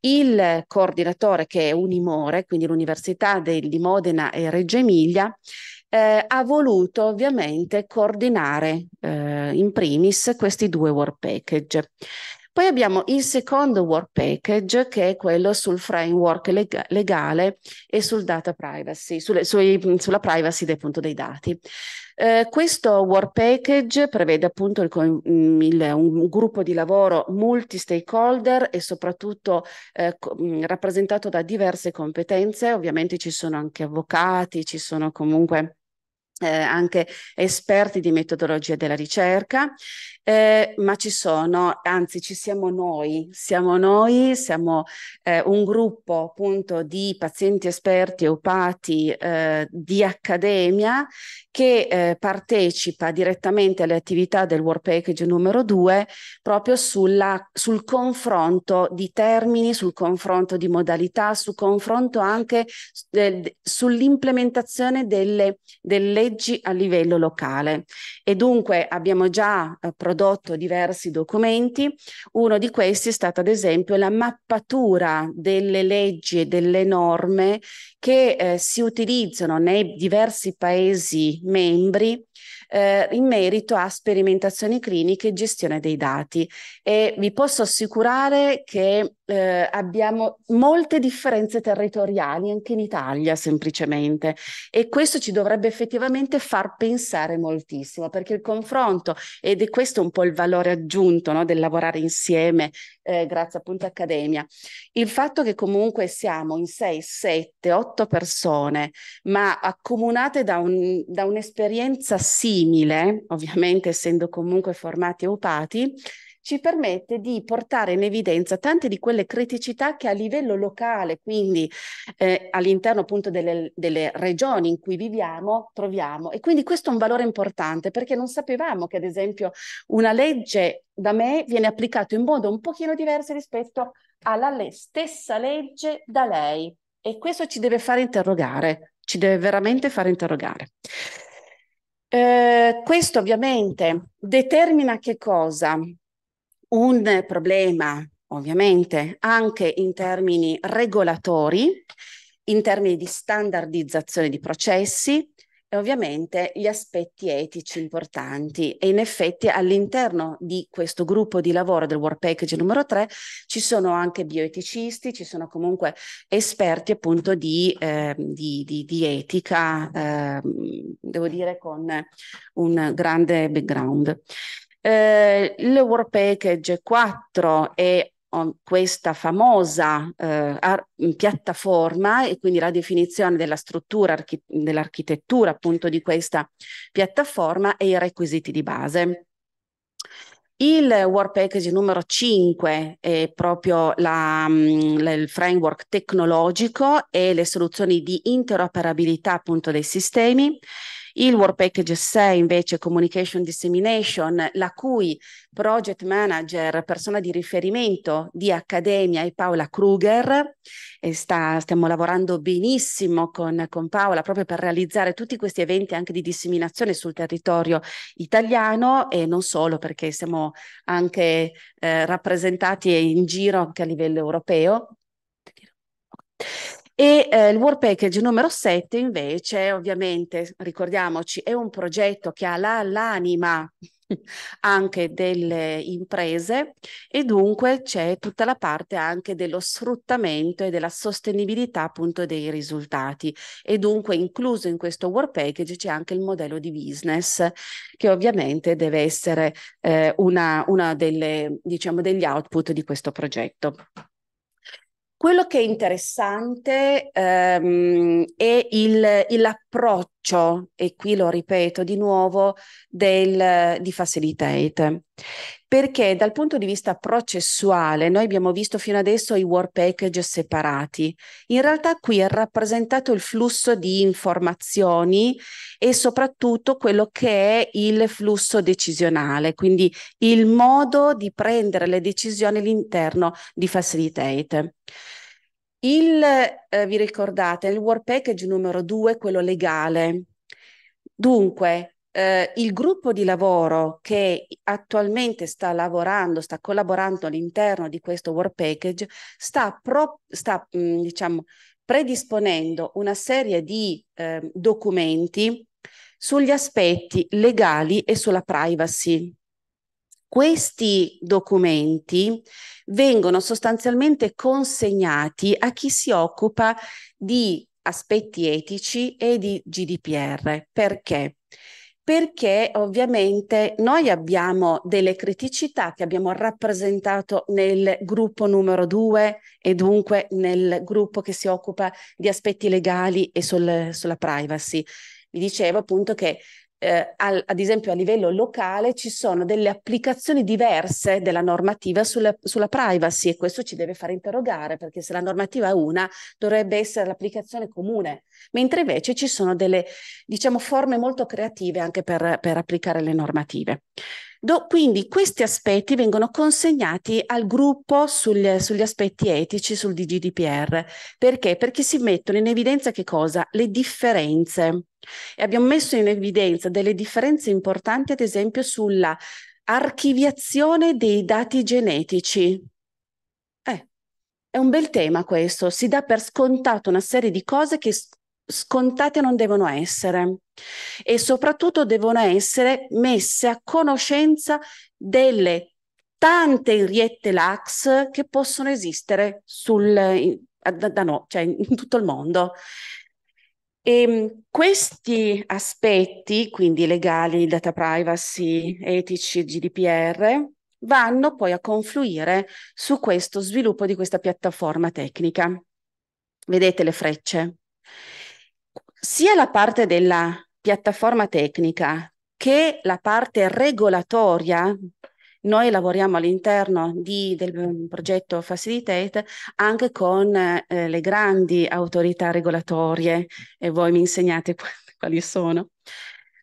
il coordinatore che è Unimore, quindi l'Università di Modena e Reggio Emilia, eh, ha voluto ovviamente coordinare eh, in primis questi due work package. Poi abbiamo il secondo work package che è quello sul framework leg legale e sul data privacy, sulle, sui, sulla privacy del punto dei dati. Eh, questo work package prevede appunto il, mm, il, un gruppo di lavoro multi-stakeholder e soprattutto eh, mm, rappresentato da diverse competenze, ovviamente ci sono anche avvocati, ci sono comunque eh, anche esperti di metodologia della ricerca eh, ma ci sono, anzi ci siamo noi, siamo noi, siamo eh, un gruppo appunto di pazienti esperti eupati eh, di accademia che eh, partecipa direttamente alle attività del Work Package numero 2 proprio sulla, sul confronto di termini, sul confronto di modalità, sul confronto anche sull'implementazione delle, delle leggi a livello locale. E dunque abbiamo già eh, prodotto diversi documenti. Uno di questi è stato ad esempio la mappatura delle leggi e delle norme che eh, si utilizzano nei diversi Paesi membri eh, in merito a sperimentazioni cliniche e gestione dei dati. E vi posso assicurare che eh, abbiamo molte differenze territoriali anche in Italia semplicemente e questo ci dovrebbe effettivamente far pensare moltissimo perché il confronto ed è questo un po' il valore aggiunto no, del lavorare insieme eh, grazie appunto Accademia il fatto che comunque siamo in 6, 7, 8 persone ma accomunate da, un, da un'esperienza simile ovviamente essendo comunque formati e upati ci permette di portare in evidenza tante di quelle criticità che a livello locale, quindi eh, all'interno appunto delle, delle, regioni in cui viviamo, troviamo. E quindi questo è un valore importante perché non sapevamo che ad esempio una legge da me viene applicata in modo un pochino diverso rispetto alla le- stessa legge da lei. E questo ci deve fare interrogare, ci deve veramente fare interrogare. Eh, questo ovviamente determina che cosa? un problema ovviamente anche in termini regolatori, in termini di standardizzazione di processi e ovviamente gli aspetti etici importanti. E in effetti all'interno di questo gruppo di lavoro del Work Package numero 3 ci sono anche bioeticisti, ci sono comunque esperti appunto di, eh, di, di, di etica, eh, devo dire con un grande background. Eh, L'Euro Package 4 è oh, questa famosa eh, ar- piattaforma e quindi la definizione della struttura, archi- dell'architettura appunto di questa piattaforma e i requisiti di base. Il work Package numero 5 è proprio la, mm, la, il framework tecnologico e le soluzioni di interoperabilità appunto dei sistemi. Il Work Package 6 invece Communication Dissemination, la cui project manager, persona di riferimento di Accademia è Paola Kruger, e sta, stiamo lavorando benissimo con, con Paola proprio per realizzare tutti questi eventi anche di disseminazione sul territorio italiano e non solo perché siamo anche eh, rappresentati in giro anche a livello europeo. E eh, il War Package numero 7 invece, ovviamente, ricordiamoci, è un progetto che ha la, l'anima anche delle imprese e dunque c'è tutta la parte anche dello sfruttamento e della sostenibilità appunto dei risultati e dunque incluso in questo work package c'è anche il modello di business che ovviamente deve essere eh, una, una delle diciamo degli output di questo progetto. Quello che è interessante ehm, è il, il, la approccio, e qui lo ripeto di nuovo, del, di facilitate. Perché dal punto di vista processuale noi abbiamo visto fino adesso i work package separati. In realtà qui è rappresentato il flusso di informazioni e soprattutto quello che è il flusso decisionale, quindi il modo di prendere le decisioni all'interno di facilitate. Il, eh, vi ricordate, il work Package numero 2, quello legale. Dunque, eh, il gruppo di lavoro che attualmente sta lavorando, sta collaborando all'interno di questo work Package, sta, pro, sta mh, mm, diciamo, predisponendo una serie di eh, documenti sugli aspetti legali e sulla privacy questi documenti vengono sostanzialmente consegnati a chi si occupa di aspetti etici e di GDPR. Perché? Perché ovviamente noi abbiamo delle criticità che abbiamo rappresentato nel gruppo numero 2 e dunque nel gruppo che si occupa di aspetti legali e sul, sulla privacy. Vi dicevo appunto che eh, al, ad esempio a livello locale ci sono delle applicazioni diverse della normativa sulla, sulla, privacy e questo ci deve far interrogare perché se la normativa è una dovrebbe essere l'applicazione comune, mentre invece ci sono delle diciamo, forme molto creative anche per, per applicare le normative. Do, quindi questi aspetti vengono consegnati al gruppo sul, sugli aspetti etici, sul DGDPR. Perché? Perché si mettono in evidenza che cosa? Le differenze. E abbiamo messo in evidenza delle differenze importanti, ad esempio, sulla archiviazione dei dati genetici. Eh, è un bel tema questo, si dà per scontato una serie di cose che scontate non devono essere e soprattutto devono essere messe a conoscenza delle tante griette lax che possono esistere sul, da, da no, cioè in tutto il mondo. E ehm, questi aspetti, quindi legali, data privacy, etici, GDPR, vanno poi a confluire su questo sviluppo di questa piattaforma tecnica. Vedete le frecce sia la parte della piattaforma tecnica che la parte regolatoria, noi lavoriamo all'interno di, del mm, progetto Facilitate anche con eh, le grandi autorità regolatorie e voi mi insegnate quali sono.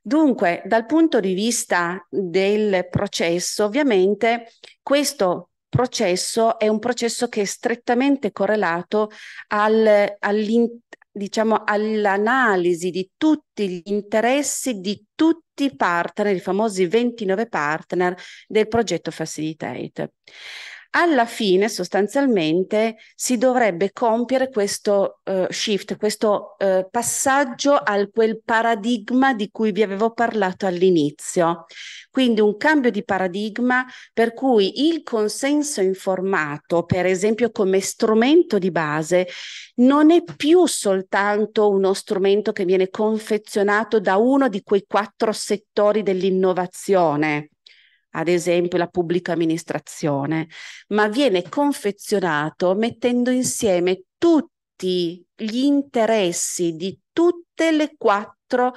Dunque, dal punto di vista del processo, ovviamente questo processo è un processo che è strettamente correlato al, all'interno diciamo, all'analisi di tutti gli interessi di tutti i partner, i famosi 29 partner del progetto Facilitate alla fine sostanzialmente si dovrebbe compiere questo uh, shift, questo uh, passaggio a quel paradigma di cui vi avevo parlato all'inizio. Quindi un cambio di paradigma per cui il consenso informato, per esempio come strumento di base, non è più soltanto uno strumento che viene confezionato da uno di quei quattro settori dell'innovazione ad esempio la pubblica amministrazione, ma viene confezionato mettendo insieme tutti gli interessi di tutte le quattro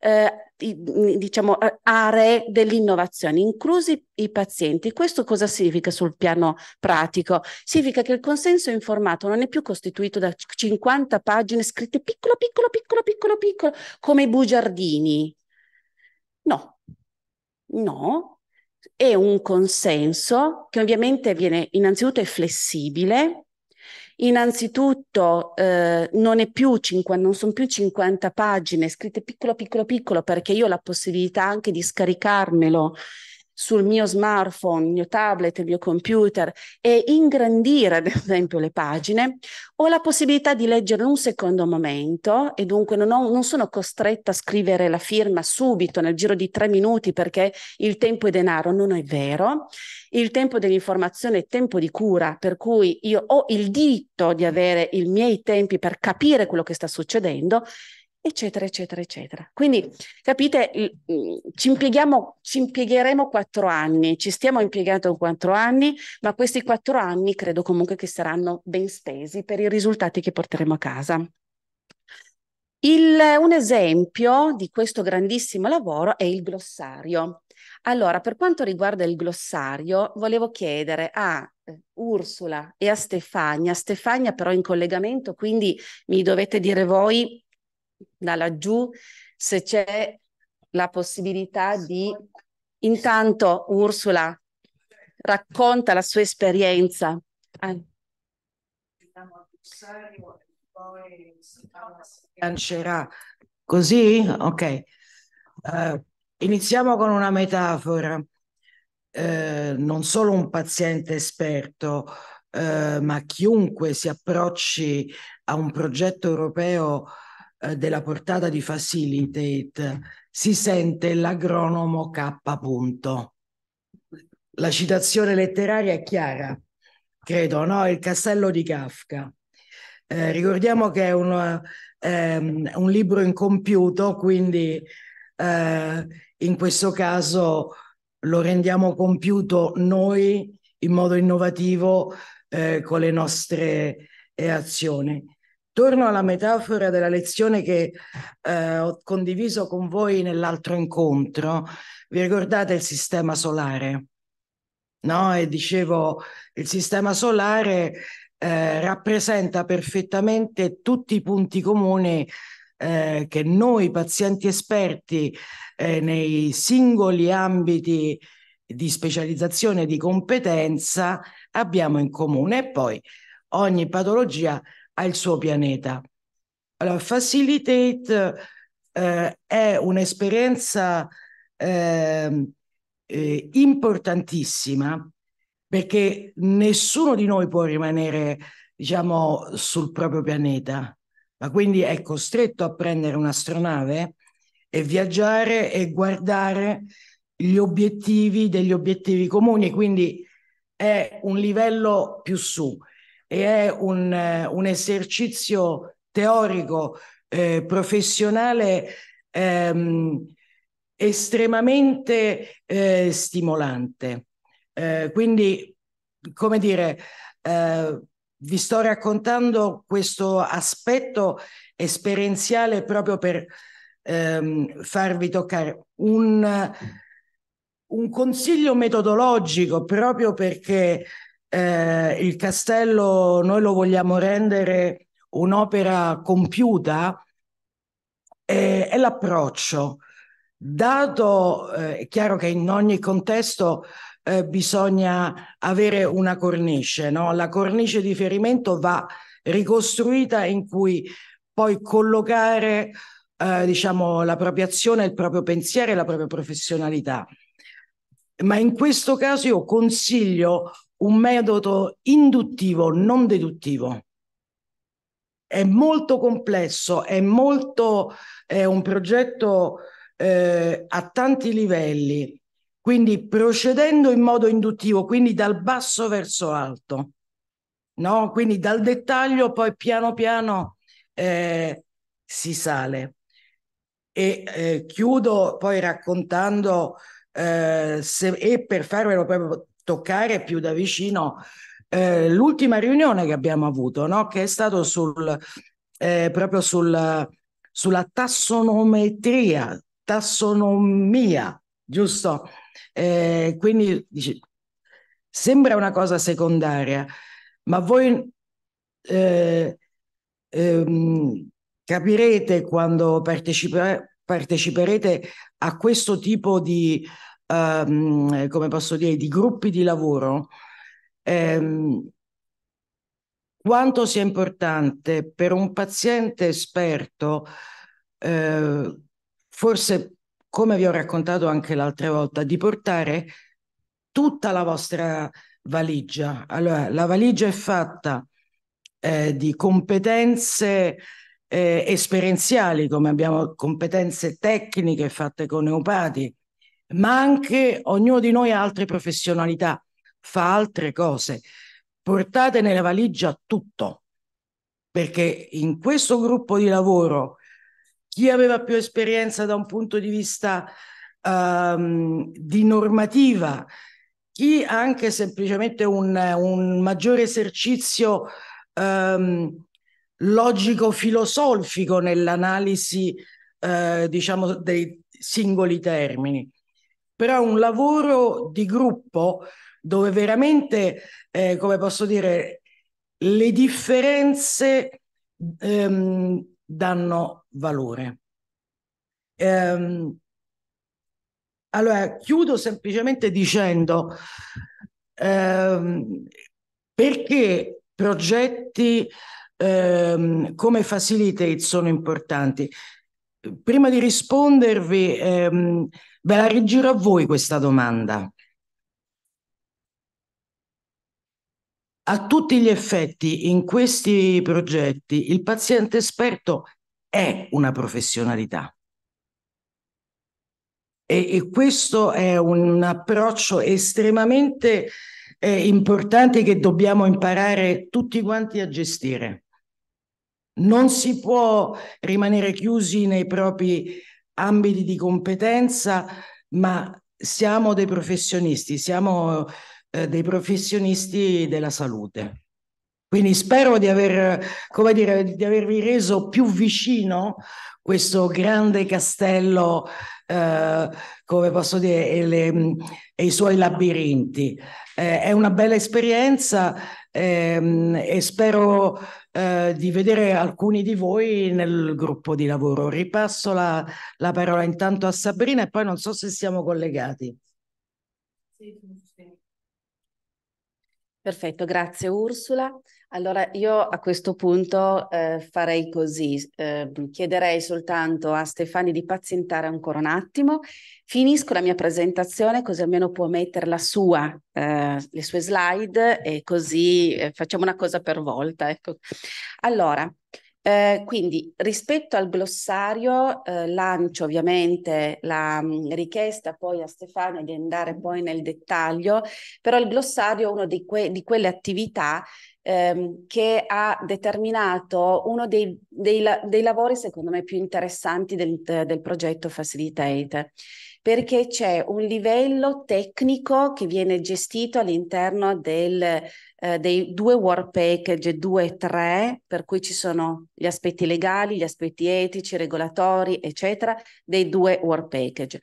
eh, diciamo, eh, aree dell'innovazione, inclusi i pazienti. Questo cosa significa sul piano pratico? Significa che il consenso informato non è più costituito da 50 pagine scritte piccolo, piccolo, piccolo, piccolo, piccolo, come i bugiardini. No, no, è un consenso che ovviamente viene innanzitutto è flessibile, Innanzitutto eh, non, è più 50, non sono più 50 pagine scritte piccolo piccolo piccolo perché io ho la possibilità anche di scaricarmelo sul mio smartphone, il mio tablet, il mio computer e ingrandire ad esempio le pagine, ho la possibilità di leggere un secondo momento e dunque non, ho, non sono costretta a scrivere la firma subito nel giro di tre minuti perché il tempo è denaro, non è vero. Il tempo dell'informazione è tempo di cura, per cui io ho il diritto di avere i miei tempi per capire quello che sta succedendo eccetera, eccetera, eccetera. Quindi capite, mhmm, ci, impieghiamo, ci impiegheremo quattro anni, ci stiamo impiegando quattro anni, ma questi quattro anni credo comunque che saranno ben spesi per i risultati che porteremo a casa. Il, un esempio di questo grandissimo lavoro è il glossario. Allora, per quanto riguarda il glossario, volevo chiedere a eh, Ursula e a Stefania, Stefania però in collegamento, quindi mi dovete dire voi da laggiù, se c'è la possibilità di... Intanto Ursula racconta la sua esperienza. Lancerà ah. così? Ok. Uh, iniziamo con una metafora. Uh, non solo un paziente esperto, uh, ma chiunque si approcci a un progetto europeo eh, della portata di Facilitate si sente l'agronomo K. Punto. La citazione letteraria è chiara, credo, no? Il castello di Kafka. Eh, ricordiamo che è un, ehm, un libro incompiuto, quindi eh, in questo caso lo rendiamo compiuto noi in modo innovativo eh, con le nostre eh, azioni. Torno alla metafora della lezione che eh, ho condiviso con voi nell'altro incontro. Vi ricordate il sistema solare? No? E dicevo, il sistema solare eh, rappresenta perfettamente tutti i punti comuni eh, che noi pazienti esperti eh, nei singoli ambiti di specializzazione e di competenza abbiamo in comune e poi ogni patologia al suo pianeta. Allora, Facilitate eh, è un'esperienza ehm, eh, importantissima perché nessuno di noi può rimanere, diciamo, sul proprio pianeta, ma quindi è costretto a prendere un'astronave e viaggiare e guardare gli obiettivi degli obiettivi comuni, quindi è un livello più su e è un, eh, un esercizio teorico eh, professionale ehm, estremamente eh, stimolante. Eh, quindi, come dire, eh, vi sto raccontando questo aspetto esperienziale proprio per ehm, farvi toccare un, un, consiglio metodologico proprio perché eh, il castello noi lo vogliamo rendere un'opera compiuta, eh, è l'approccio. Dato, eh, è chiaro che in ogni contesto eh, bisogna avere una cornice, no? la cornice di ferimento va ricostruita in cui poi collocare eh, diciamo, la propria azione, il proprio pensiero e la propria professionalità. Ma in questo caso io consiglio un metodo induttivo, non deduttivo. È molto complesso, è, molto, è un progetto eh, a tanti livelli, quindi procedendo in modo induttivo, quindi dal basso verso alto, no? quindi dal dettaglio poi piano piano eh, si sale. E eh, chiudo poi raccontando eh, se, e per farvelo proprio toccare più da vicino eh, l'ultima riunione che abbiamo avuto, no? che è stato sul, eh, proprio sul, sulla tassonometria, tassonomia, giusto? Eh, quindi dice, sembra una cosa secondaria, ma voi eh, ehm, capirete quando partecipa- parteciperete a questo tipo di ehm, come posso dire, di gruppi di lavoro, ehm, quanto sia importante per un paziente esperto, eh, forse come vi ho raccontato anche l'altra volta, di portare tutta la vostra valigia. Allora, la valigia è fatta eh, di competenze eh, esperienziali, come abbiamo competenze tecniche fatte con neopati, ma anche ognuno di noi ha altre professionalità, fa altre cose. Portate nella valigia tutto, perché in questo gruppo di lavoro chi aveva più esperienza da un punto di vista um, di normativa, chi ha anche semplicemente un, un maggiore esercizio um, ehm, logico-filosofico nell'analisi, uh, diciamo, dei singoli termini però un lavoro di gruppo dove veramente, eh, come posso dire, le differenze ehm, danno valore. Ehm, allora, chiudo semplicemente dicendo ehm, perché progetti ehm, come Facilitate sono importanti. Prima di rispondervi, ehm, Ve la rigiro a voi questa domanda. A tutti gli effetti, in questi progetti, il paziente esperto è una professionalità. E, e questo è un approccio estremamente eh, importante che dobbiamo imparare tutti quanti a gestire. Non si può rimanere chiusi nei propri ambiti di competenza, ma siamo dei professionisti, siamo eh, dei professionisti della salute. Quindi spero di, aver, come dire, di avervi reso più vicino questo grande castello, eh, come posso dire, e, le, e i suoi labirinti. Eh, è una bella esperienza ehm, e spero eh, di vedere alcuni di voi nel gruppo di lavoro. Ripasso la, la parola intanto a Sabrina e poi non so se siamo collegati. Sì, Perfetto, grazie Ursula. Allora, io a questo punto eh, farei così, eh, chiederei soltanto a Stefani di pazientare ancora un attimo, finisco la mia presentazione così almeno può mettere la sua, eh, le sue slide e così eh, facciamo una cosa per volta. Ecco. Allora, eh, quindi rispetto al glossario eh, lancio ovviamente la mh, mm, richiesta poi a Stefano di andare poi nel dettaglio, però il glossario è una di, que di quelle attività ehm, che ha determinato uno dei, dei, dei, lavori secondo me più interessanti del, del progetto Facilitate perché c'è un livello tecnico che viene gestito all'interno del, eh, dei due work package 2 e 3, per cui ci sono gli aspetti legali, gli aspetti etici, regolatori, eccetera, dei due work package.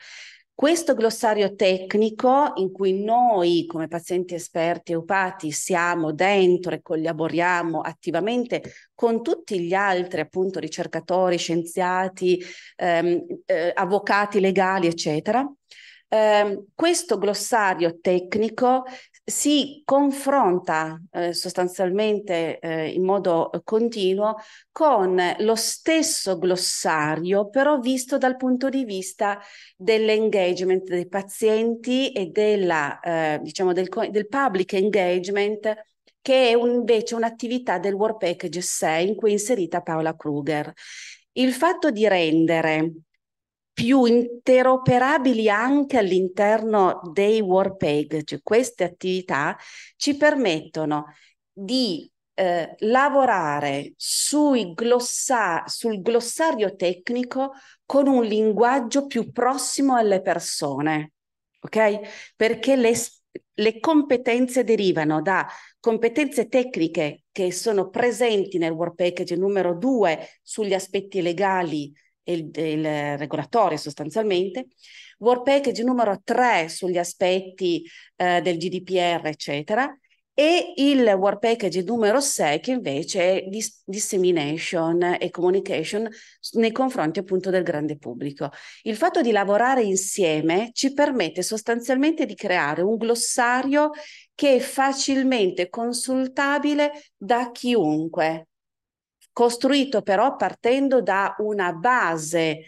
Questo glossario tecnico in cui noi come pazienti esperti e eupati siamo dentro e collaboriamo attivamente con tutti gli altri appunto ricercatori, scienziati, ehm, eh, avvocati legali eccetera, eh, questo glossario tecnico si confronta eh, sostanzialmente eh, in modo eh, continuo con lo stesso glossario, però visto dal punto di vista dell'engagement dei pazienti e della, eh, diciamo del, del, public engagement, che è un, invece un'attività del War Package 6 in cui è inserita Paola Kruger. Il fatto di rendere più interoperabili anche all'interno dei work cioè queste attività ci permettono di eh, lavorare glossa- sul glossario tecnico con un linguaggio più prossimo alle persone, ok? Perché le, le competenze derivano da competenze tecniche che sono presenti nel Work Package numero due sugli aspetti legali il, il regolatore sostanzialmente, work Package numero 3 sugli aspetti eh, del GDPR, eccetera, e il work Package numero 6 che invece è dis- dissemination e communication nei confronti appunto del grande pubblico. Il fatto di lavorare insieme ci permette sostanzialmente di creare un glossario che è facilmente consultabile da chiunque, costruito però partendo da una base,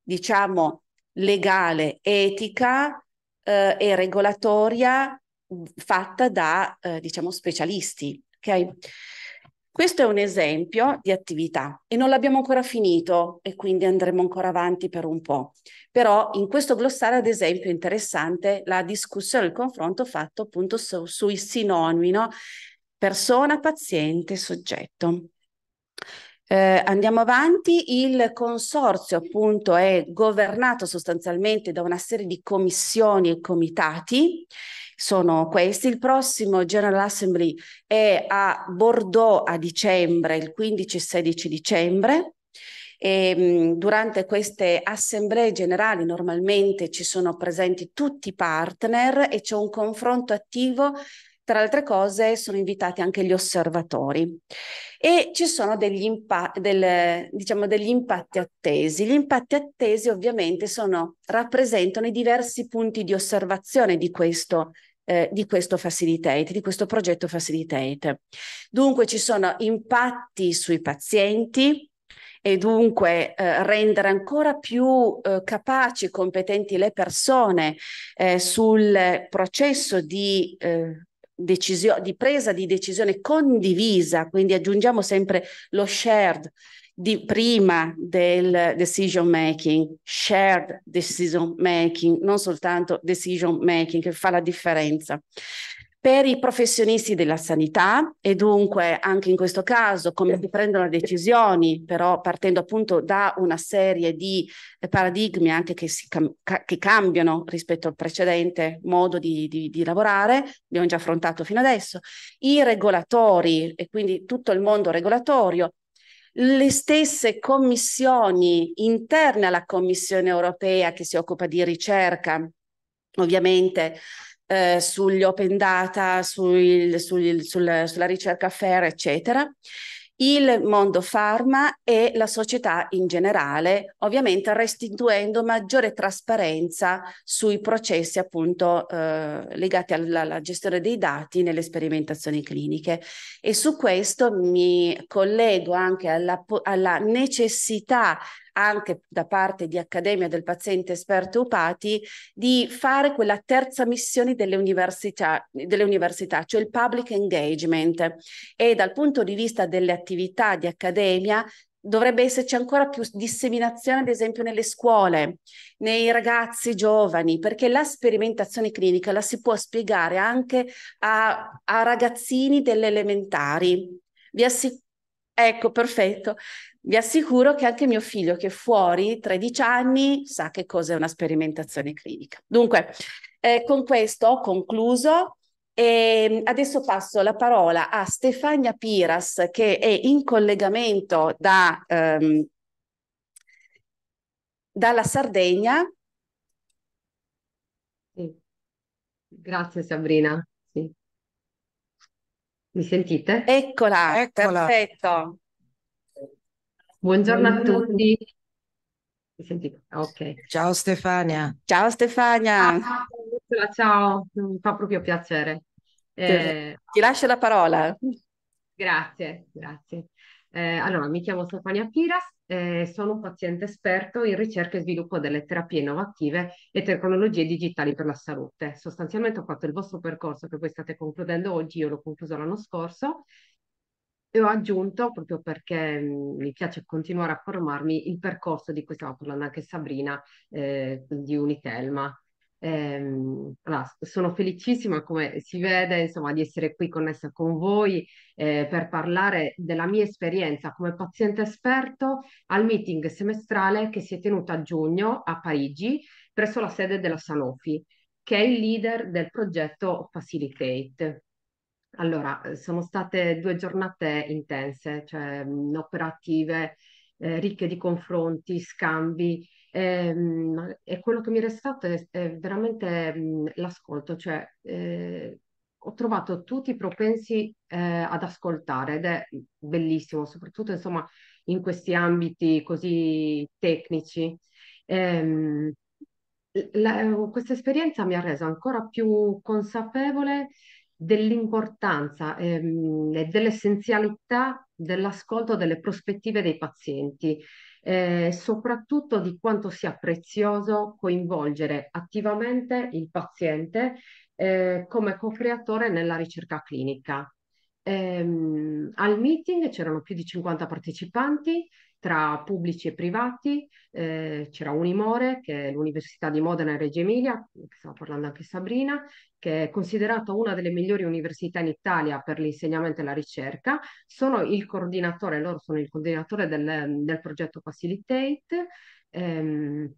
diciamo, legale, etica eh, e regolatoria mm, fatta da, eh, diciamo, specialisti. Okay? Questo è un esempio di attività e non l'abbiamo ancora finito e quindi andremo ancora avanti per un po'. Però in questo glossario, ad esempio, è interessante la discussione, il confronto fatto appunto su, sui sinonimi, no? persona, paziente, soggetto. Eh, andiamo avanti, il consorzio appunto è governato sostanzialmente da una serie di commissioni e comitati, sono questi. Il prossimo General Assembly è a Bordeaux a dicembre, il 15 16 dicembre. E, ehm, durante queste assemblee generali normalmente ci sono presenti tutti i partner e c'è un confronto attivo tra le altre cose sono invitati anche gli osservatori e ci sono degli, impa- del, diciamo, degli impatti attesi. Gli impatti attesi ovviamente sono, rappresentano i diversi punti di osservazione di questo eh, di questo facilitate, di questo progetto facilitate. Dunque ci sono impatti sui pazienti e dunque eh, rendere ancora più eh, capaci e competenti le persone eh, sul processo di eh, decisio- di presa di decisione condivisa, quindi aggiungiamo sempre lo shared di prima del decision making, shared decision making, non soltanto decision making che fa la differenza per i professionisti della sanità e dunque anche in questo caso come si prendono decisioni, però partendo appunto da una serie di eh, paradigmi anche che, si, che cambiano rispetto al precedente modo di, di, di lavorare, abbiamo già affrontato fino adesso, i regolatori e quindi tutto il mondo regolatorio, le stesse commissioni interne alla Commissione europea che si occupa di ricerca, ovviamente eh, sugli open data, sul, sul, sul, sulla ricerca fair, eccetera il mondo pharma e la società in generale, ovviamente restituendo maggiore trasparenza sui processi appunto eh, legati alla, alla, gestione dei dati nelle sperimentazioni cliniche. E su questo mi collego anche alla, alla necessità anche da parte di Accademia del Paziente Esperto Upati, di fare quella terza missione delle università, delle università, cioè il public engagement. E dal punto di vista delle attività di Accademia, dovrebbe esserci ancora più disseminazione, ad esempio, nelle scuole, nei ragazzi giovani, perché la sperimentazione clinica la si può spiegare anche a, a ragazzini delle elementari. Vi assicuro. Ecco, perfetto. Vi assicuro che anche mio figlio, che fuori 13 anni, sa che cos'è una sperimentazione clinica. Dunque, eh, con questo ho concluso. E mm, adesso passo la parola a Stefania Piras, che è in collegamento da, ehm, dalla Sardegna. Sì. Grazie Sabrina. Sì. Mi sentite? Eccola, Eccola, perfetto. Buongiorno a tutti. Mi ah, Ciao Stefania. Ciao Stefania. Ah, ciao, mi fa proprio piacere. Eh, Ti lascio la parola. Grazie, grazie. Eh, allora, mi chiamo Stefania Piras, eh, sono un paziente esperto in ricerca e sviluppo delle terapie innovative e tecnologie digitali per la salute. Sostanzialmente ho fatto il vostro percorso che voi state concludendo oggi, io l'ho concluso l'anno scorso e ho aggiunto, proprio perché mhmm, mi piace continuare a formarmi, il percorso di cui stava parlando anche Sabrina, eh, di Unitelma. Ehm, allora, sono felicissima, come si vede, insomma, di essere qui connessa con voi eh, per parlare della mia esperienza come paziente esperto al meeting semestrale che si è tenuto a giugno a Parigi presso la sede della Sanofi, che è il leader del progetto Facilitate. Allora, eh, sono state due giornate intense, cioè mh, operative, eh, ricche di confronti, scambi. Ehm, e quello che mi è restato è, è veramente l'ascolto, cioè eh, ho trovato tutti propensi eh, ad ascoltare ed è bellissimo, soprattutto insomma in questi ambiti così tecnici. Ehm, la, questa esperienza mi ha resa ancora più consapevole dell'importanza ehm, e dell'essenzialità dell'ascolto delle prospettive dei pazienti, eh, soprattutto di quanto sia prezioso coinvolgere attivamente il paziente eh, come co-creatore nella ricerca clinica. Ehm, al meeting c'erano più di 50 partecipanti tra pubblici e privati, eh, c'era Unimore, che è l'Università di Modena e Reggio Emilia, stava parlando anche Sabrina, che è considerata una delle migliori università in Italia per l'insegnamento e la ricerca. Sono il coordinatore, loro sono il coordinatore del, del progetto Facilitate. Ehm,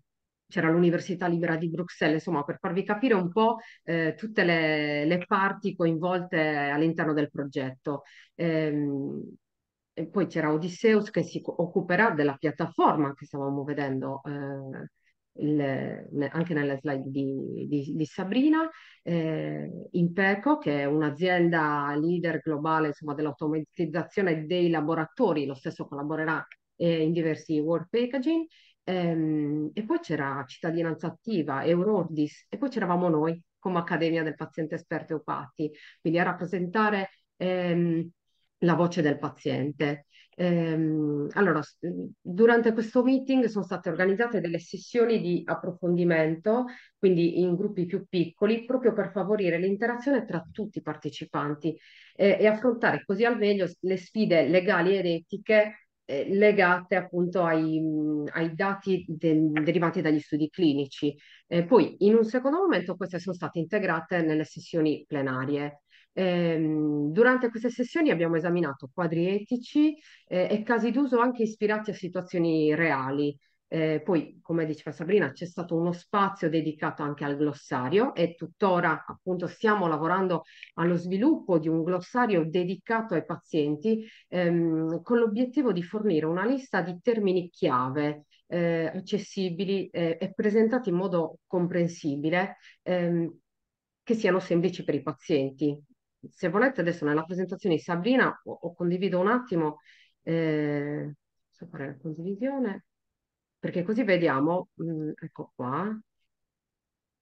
c'era l'Università Libera di Bruxelles, insomma, per farvi capire un po' eh, tutte le, le, parti coinvolte all'interno del progetto. Ehm, e poi c'era Odysseus che si occuperà della piattaforma che stavamo vedendo eh, il, anche nelle slide di, di, di Sabrina, eh, Impeco che è un'azienda leader globale insomma, dell'automatizzazione dei laboratori, lo stesso collaborerà eh, in diversi work packaging, ehm, e poi c'era Cittadinanza Attiva, Eurordis, e poi c'eravamo noi come Accademia del Paziente Esperto Eupati, quindi a rappresentare ehm, la voce del paziente. Ehm, allora, durante questo meeting sono state organizzate delle sessioni di approfondimento, quindi in gruppi più piccoli, proprio per favorire l'interazione tra tutti i partecipanti eh, e affrontare così al meglio le sfide legali ed etiche eh, legate appunto ai, ai dati de derivati dagli studi clinici. Eh, poi in un secondo momento queste sono state integrate nelle sessioni plenarie. Ehm, durante queste sessioni abbiamo esaminato quadri etici eh, e casi d'uso anche ispirati a situazioni reali. Eh, poi, come diceva Sabrina, c'è stato uno spazio dedicato anche al glossario e tuttora appunto stiamo lavorando allo sviluppo di un glossario dedicato ai pazienti ehm, con l'obiettivo di fornire una lista di termini chiave eh, accessibili eh, e presentati in modo comprensibile ehm, che siano semplici per i pazienti se volete adesso nella presentazione di Sabrina o, o condivido un attimo, eh, posso fare la condivisione, perché così vediamo, mh, mm, ecco qua,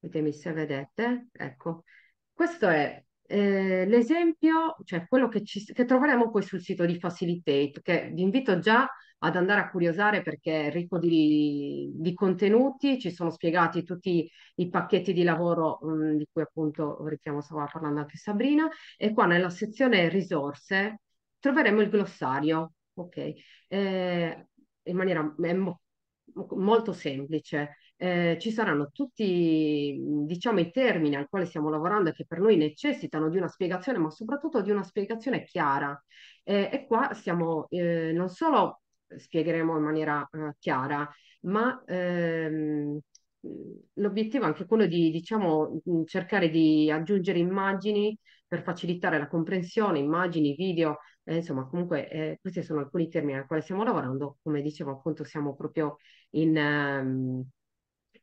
vedetemi se vedete, ecco, questo è eh, l'esempio, cioè quello che, ci, che troveremo poi sul sito di Facilitate, che vi invito già a ad andare a curiosare perché è ricco di, di contenuti, ci sono spiegati tutti i pacchetti di lavoro mh, mm, di cui appunto richiamo stava parlando anche Sabrina e qua nella sezione risorse troveremo il glossario, ok? Eh, in maniera mo, molto semplice. Eh, ci saranno tutti diciamo, i termini al quale stiamo lavorando e che per noi necessitano di una spiegazione, ma soprattutto di una spiegazione chiara. Eh, e qua stiamo eh, non solo spiegheremo in maniera eh, chiara, ma ehm, l'obiettivo è anche quello di diciamo, mm, cercare di aggiungere immagini per facilitare la comprensione, immagini, video, eh, insomma comunque eh, questi sono alcuni termini al quale stiamo lavorando, come dicevo appunto siamo proprio in... Ehm,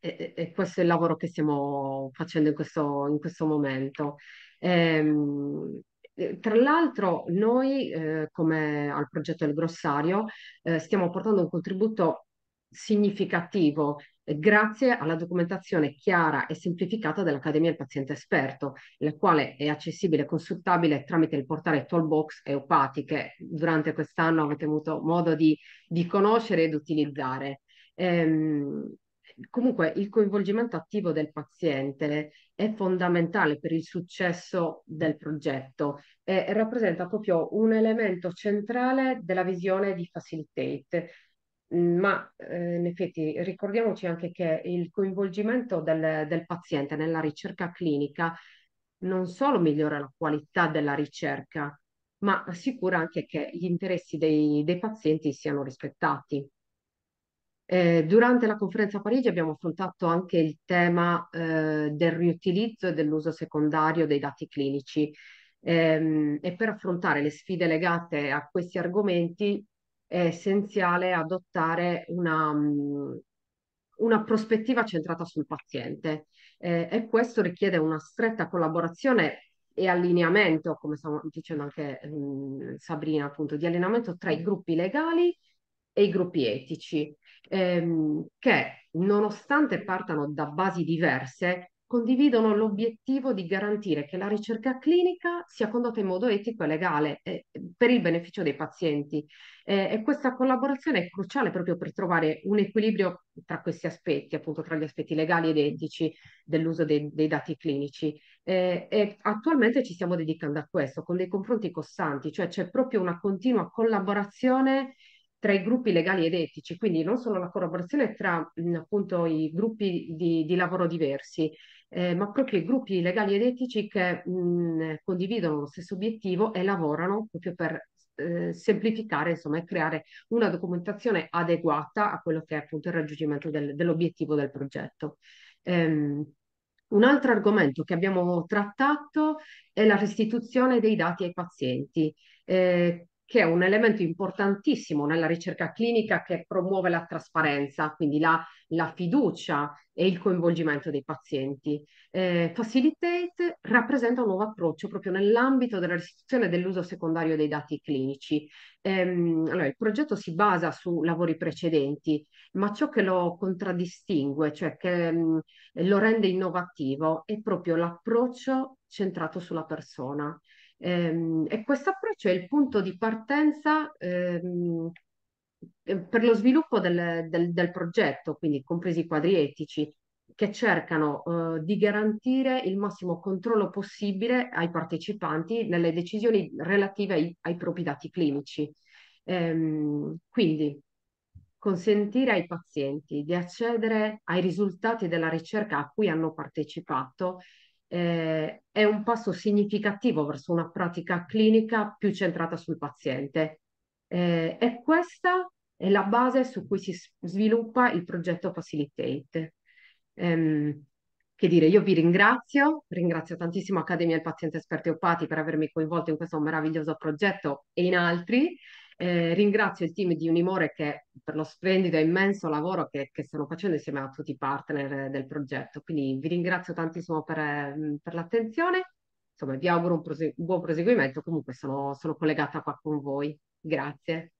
e, e questo è il lavoro che stiamo facendo in questo, in questo momento. Ehm, eh, tra l'altro noi, eh, come al progetto del Grossario, eh, stiamo portando un contributo significativo eh, grazie alla documentazione chiara e semplificata dell'Accademia del Paziente Esperto, la quale è accessibile e consultabile tramite il portale Toolbox Eopati che durante quest'anno avete avuto modo di, di conoscere ed utilizzare. Ehm, comunque il coinvolgimento attivo del paziente è fondamentale per il successo del progetto e rappresenta proprio un elemento centrale della visione di Facilitate. Mm, ma eh, in effetti ricordiamoci anche che il coinvolgimento del, del paziente nella ricerca clinica non solo migliora la qualità della ricerca, ma assicura anche che gli interessi dei, dei pazienti siano rispettati. Eh, durante la conferenza a Parigi abbiamo affrontato anche il tema eh, del riutilizzo e dell'uso secondario dei dati clinici eh, e per affrontare le sfide legate a questi argomenti è essenziale adottare una, mm, una prospettiva centrata sul paziente eh, e questo richiede una stretta collaborazione e allineamento, come stavo dicendo anche mh, mm, Sabrina appunto, di allineamento tra i gruppi legali e i gruppi etici ehm, che nonostante partano da basi diverse, condividono l'obiettivo di garantire che la ricerca clinica sia condotta in modo etico e legale eh, per il beneficio dei pazienti. Eh, e questa collaborazione è cruciale proprio per trovare un equilibrio tra questi aspetti, appunto tra gli aspetti legali ed etici dell'uso dei, dei dati clinici. Eh, e attualmente ci stiamo dedicando a questo con dei confronti costanti, cioè c'è proprio una continua collaborazione tra i gruppi legali ed etici, quindi non solo la collaborazione tra mh, appunto i gruppi di, di lavoro diversi, eh, ma proprio i gruppi legali ed etici che mh, condividono lo stesso obiettivo e lavorano proprio per eh, semplificare insomma e creare una documentazione adeguata a quello che è appunto il raggiungimento del, dell'obiettivo del progetto. Ehm, un altro argomento che abbiamo trattato è la restituzione dei dati ai pazienti. Eh, che è un elemento importantissimo nella ricerca clinica che promuove la trasparenza, quindi la, la fiducia e il coinvolgimento dei pazienti. Eh, Facilitate rappresenta un nuovo approccio proprio nell'ambito della restituzione dell'uso secondario dei dati clinici. Ehm, allora, il progetto si basa su lavori precedenti, ma ciò che lo contraddistingue, cioè che mh, lo rende innovativo, è proprio l'approccio centrato sulla persona. Ehm, e questo approccio è il punto di partenza ehm, eh, per lo sviluppo del, del, del, progetto, quindi compresi i quadri etici, che cercano eh, di garantire il massimo controllo possibile ai partecipanti nelle decisioni relative ai, ai propri dati clinici. Ehm, quindi consentire ai pazienti di accedere ai risultati della ricerca a cui hanno partecipato eh, è un passo significativo verso una pratica clinica più centrata sul paziente. Eh, e questa è la base su cui si sviluppa il progetto Facilitate. Ehm, che dire, io vi ringrazio, ringrazio tantissimo Accademia del Paziente Esperti Eupati per avermi coinvolto in questo meraviglioso progetto e in altri. Eh, ringrazio il team di Unimore che, per lo splendido e immenso lavoro che, che, stanno facendo insieme a tutti i partner eh, del progetto. Quindi vi ringrazio tantissimo per, ehm, per l'attenzione. Insomma, vi auguro un, prosegu- buon proseguimento. Comunque sono, sono collegata qua con voi. Grazie.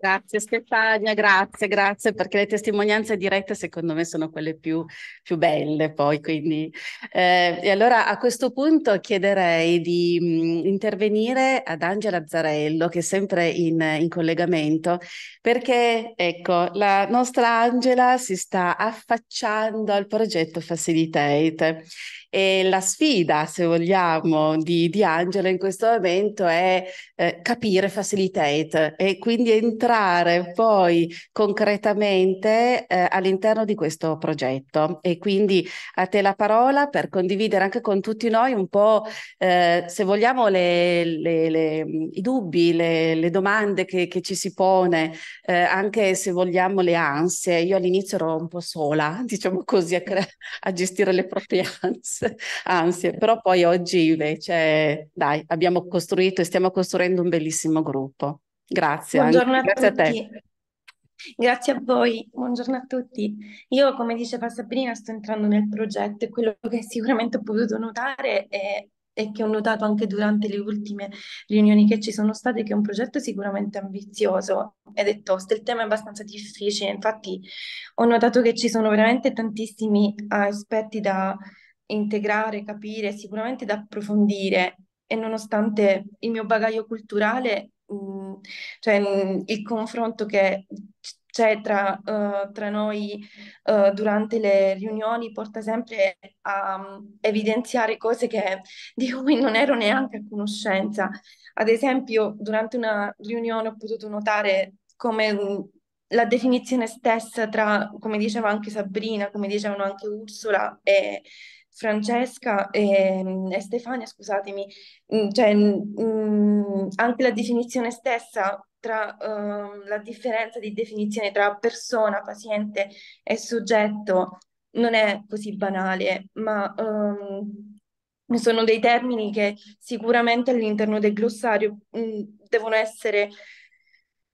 Grazie Stefania, grazie, grazie, perché le testimonianze dirette secondo me sono quelle più, più belle poi, quindi... Eh, e allora a questo punto chiederei di mh, mm, intervenire ad Angela Zarello, che è sempre in, in collegamento, perché ecco, la nostra Angela si sta affacciando al progetto Facilitate e la sfida, se vogliamo, di, di Angela in questo momento è eh, capire facilitate e quindi entrare poi concretamente eh, all'interno di questo progetto. E quindi a te la parola per condividere anche con tutti noi un po', eh, se vogliamo, le, le, le, i dubbi, le, domande che, che, ci si pone, eh, anche se vogliamo le ansie. Io all'inizio ero un po' sola, diciamo così, a, cre- a gestire le proprie ansie, ansie, però poi oggi invece, dai, abbiamo costruito e stiamo costruendo costruendo un bellissimo gruppo. Grazie. Buongiorno anche. a Grazie tutti. a te. Grazie a voi, buongiorno a tutti. Io, come diceva Sabrina, sto entrando nel progetto e quello che sicuramente ho potuto notare è, e che ho notato anche durante le ultime riunioni che ci sono state, che è un progetto sicuramente ambizioso ed è tosto, il tema è abbastanza difficile, infatti ho notato che ci sono veramente tantissimi aspetti da integrare, capire, sicuramente da approfondire e nonostante il mio bagaglio culturale, mh, mm, cioè mh, mm, il confronto che c'è tra, uh, tra noi uh, durante le riunioni porta sempre a um, evidenziare cose che, di cui non ero neanche a conoscenza. Ad esempio, durante una riunione ho potuto notare come la definizione stessa tra, come diceva anche Sabrina, come dicevano anche Ursula e Francesca e, mm, e Stefania, scusatemi, mm, cioè, mh, mm, anche la definizione stessa tra uh, la differenza di definizione tra persona, paziente e soggetto non è così banale, ma um, sono dei termini che sicuramente all'interno del glossario mh, devono essere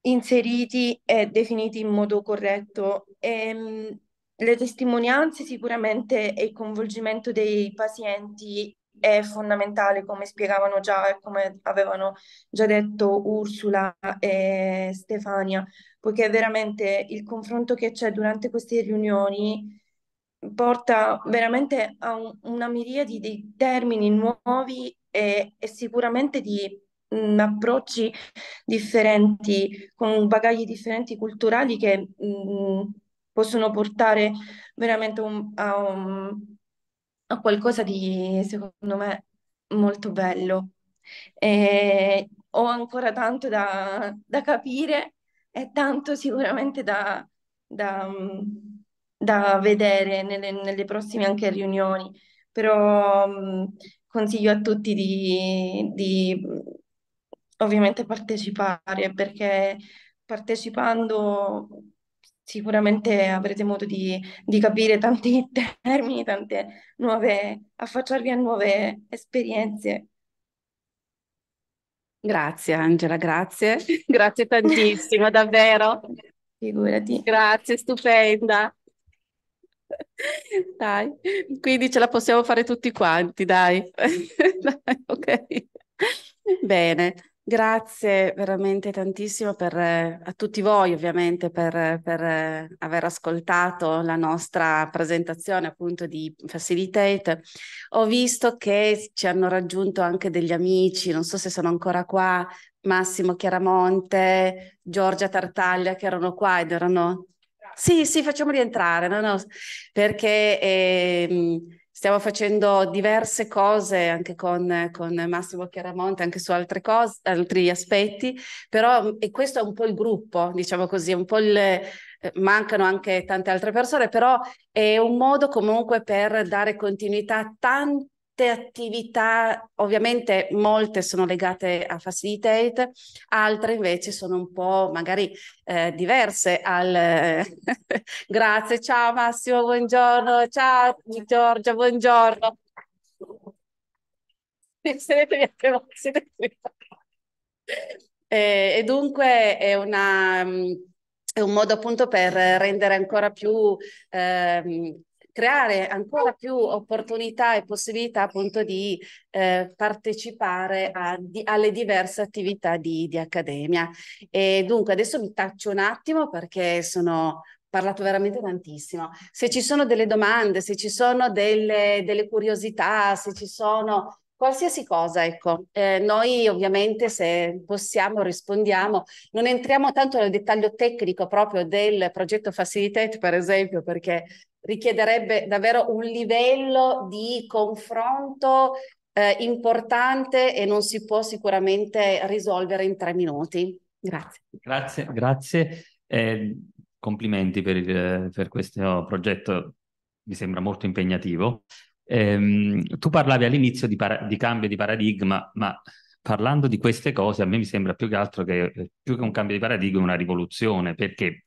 inseriti e definiti in modo corretto. E, ehm, mh, le testimonianze sicuramente e il coinvolgimento dei pazienti è fondamentale, come spiegavano già e come avevano già detto Ursula e Stefania, poiché veramente il confronto che c'è durante queste riunioni porta veramente a un, una miriade di termini nuovi e, e sicuramente di mh, approcci differenti, con bagagli differenti culturali che mh, possono portare veramente un, a, un, a, qualcosa di, secondo me, molto bello. E ho ancora tanto da, da capire e tanto sicuramente da, da, mm, da vedere nelle, nelle, prossime anche riunioni, però mm, consiglio a tutti di, di ovviamente partecipare perché partecipando sicuramente avrete modo di, di, capire tanti termini, tante nuove, affacciarvi a nuove esperienze. Grazie Angela, grazie, grazie tantissimo, davvero. Figurati. Grazie, stupenda. Dai, quindi ce la possiamo fare tutti quanti, dai. dai ok. Bene. Grazie veramente tantissimo per, eh, a tutti voi ovviamente per, per, eh, aver ascoltato la nostra presentazione appunto di Facilitate. Ho visto che ci hanno raggiunto anche degli amici, non so se sono ancora qua, Massimo Chiaramonte, Giorgia Tartaglia che erano qua ed erano... Sì, sì, facciamo rientrare, no, no, perché... Eh, stiamo facendo diverse cose anche con, con Massimo Chiaramonte, anche su cose, altri aspetti, però mm, e questo è un po' il gruppo, diciamo così, un po' il, eh, mancano anche tante altre persone, però è un modo comunque per dare continuità a tanti attività, ovviamente molte sono legate a Facilitate, altre invece sono un po' magari eh, diverse al grazie, ciao Massimo, buongiorno, ciao Giorgia, buongiorno. Sedetevi a sedetevi. Eh, e dunque è una... Mm, è un modo appunto per rendere ancora più eh, creare ancora più opportunità e possibilità appunto di eh, partecipare a, di, alle diverse attività di, di accademia. E dunque adesso vi taccio un attimo perché sono parlato veramente tantissimo. Se ci sono delle domande, se ci sono delle, delle curiosità, se ci sono qualsiasi cosa, ecco, eh, noi ovviamente se possiamo rispondiamo, non entriamo tanto nel dettaglio tecnico proprio del progetto Facilitate, per esempio, perché richiederebbe davvero un livello di confronto eh, importante e non si può sicuramente risolvere in tre minuti. Grazie. Grazie, grazie. Eh, complimenti per, il, per, questo progetto, mi sembra molto impegnativo. Eh, tu parlavi all'inizio di, para- di cambio di paradigma, ma parlando di queste cose a me mi sembra più che altro che più che un cambio di paradigma una rivoluzione, perché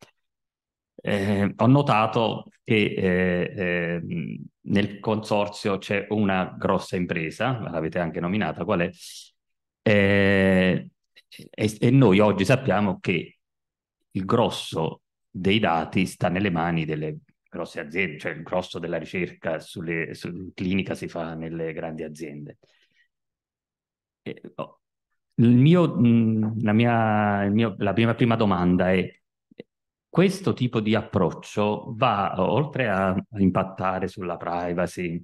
eh, ho notato che eh, eh, nel consorzio c'è una grossa impresa, l'avete anche nominata, qual è? Eh, e, e noi oggi sappiamo che il grosso dei dati sta nelle mani delle grosse aziende, cioè il grosso della ricerca sulle, su, clinica si fa nelle grandi aziende. E, eh, oh, mm, mio, la, mia, mio, la mia prima domanda è questo tipo di approccio va, oltre a, impattare sulla privacy,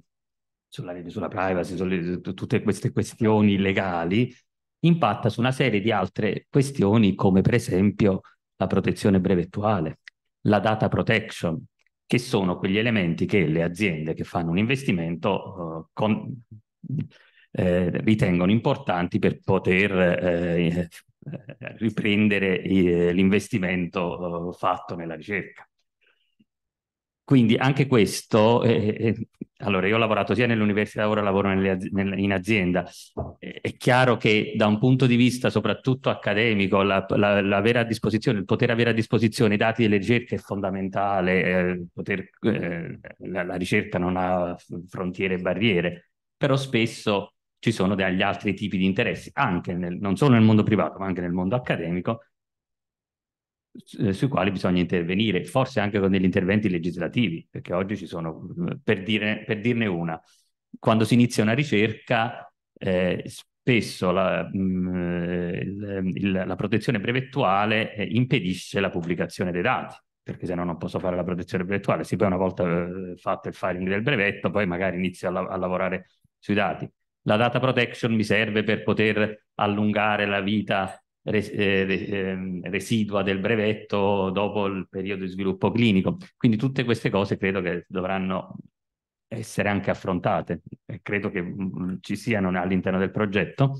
sulla sulla privacy, sulle, su tutte queste questioni legali, impatta su una serie di altre questioni come per esempio la protezione brevettuale, la data protection, che sono quegli elementi che le aziende che fanno un investimento eh, con, eh, ritengono importanti per poter eh, eh, riprendere eh, l'investimento eh, fatto nella ricerca. Quindi anche questo, eh, allora io ho lavorato sia nell'università, ora lavoro nelle, nel, in azienda, è chiaro che da un punto di vista soprattutto accademico, la, la, disposizione, il poter avere a disposizione i dati delle ricerche è fondamentale, poter, la, la ricerca non ha frontiere e barriere, però spesso ci sono degli altri tipi di interessi, nel, non solo nel mondo privato, ma anche nel mondo accademico, eh, sui quali bisogna intervenire, forse anche con degli interventi legislativi, perché oggi ci sono, mm, per, dire, per dirne una, quando si inizia una ricerca, eh, spesso la, mh, mm, il, il, la, protezione brevettuale eh, impedisce la pubblicazione dei dati, perché se no non posso fare la protezione brevettuale. si poi una volta eh, fatto il filing del brevetto, poi magari inizio a, la a lavorare sui dati. La data protection mi serve per poter allungare la vita res- eh, ehm, residua del brevetto dopo il periodo di sviluppo clinico. Quindi tutte queste cose credo che dovranno essere anche affrontate e credo che mm, mm, ci siano all'interno del progetto.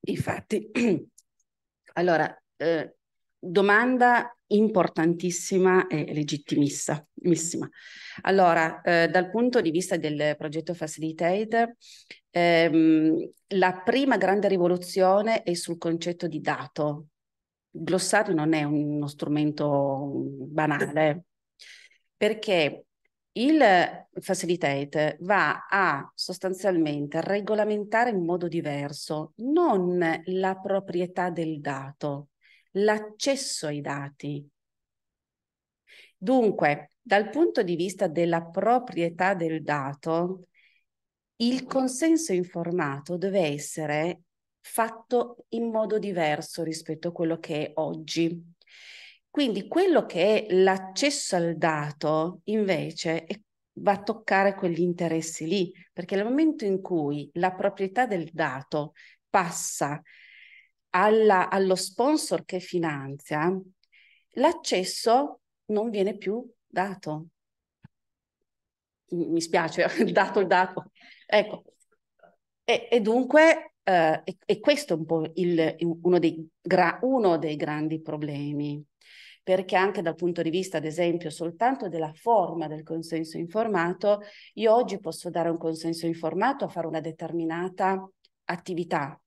Infatti, allora, eh, domanda importantissima e legittimissima. Allora, eh, dal punto di vista del progetto Facilitate, ehm, la prima grande rivoluzione è sul concetto di dato. glossario non è uno strumento banale, perché il Facilitate va a sostanzialmente regolamentare in modo diverso non la proprietà del dato, l'accesso ai dati, Dunque, dal punto di vista della proprietà del dato, il consenso informato deve essere fatto in modo diverso rispetto a quello che è oggi. Quindi quello che è l'accesso al dato invece va a toccare quegli interessi lì, perché nel momento in cui la proprietà del dato passa alla, allo sponsor che finanzia, l'accesso non viene più dato. Mi spiace, dato il dato. Ecco. E, e dunque, eh, e, e, questo è un po' il, uno, dei uno dei grandi problemi, perché anche dal punto di vista, ad esempio, soltanto della forma del consenso informato, io oggi posso dare un consenso informato a fare una determinata attività,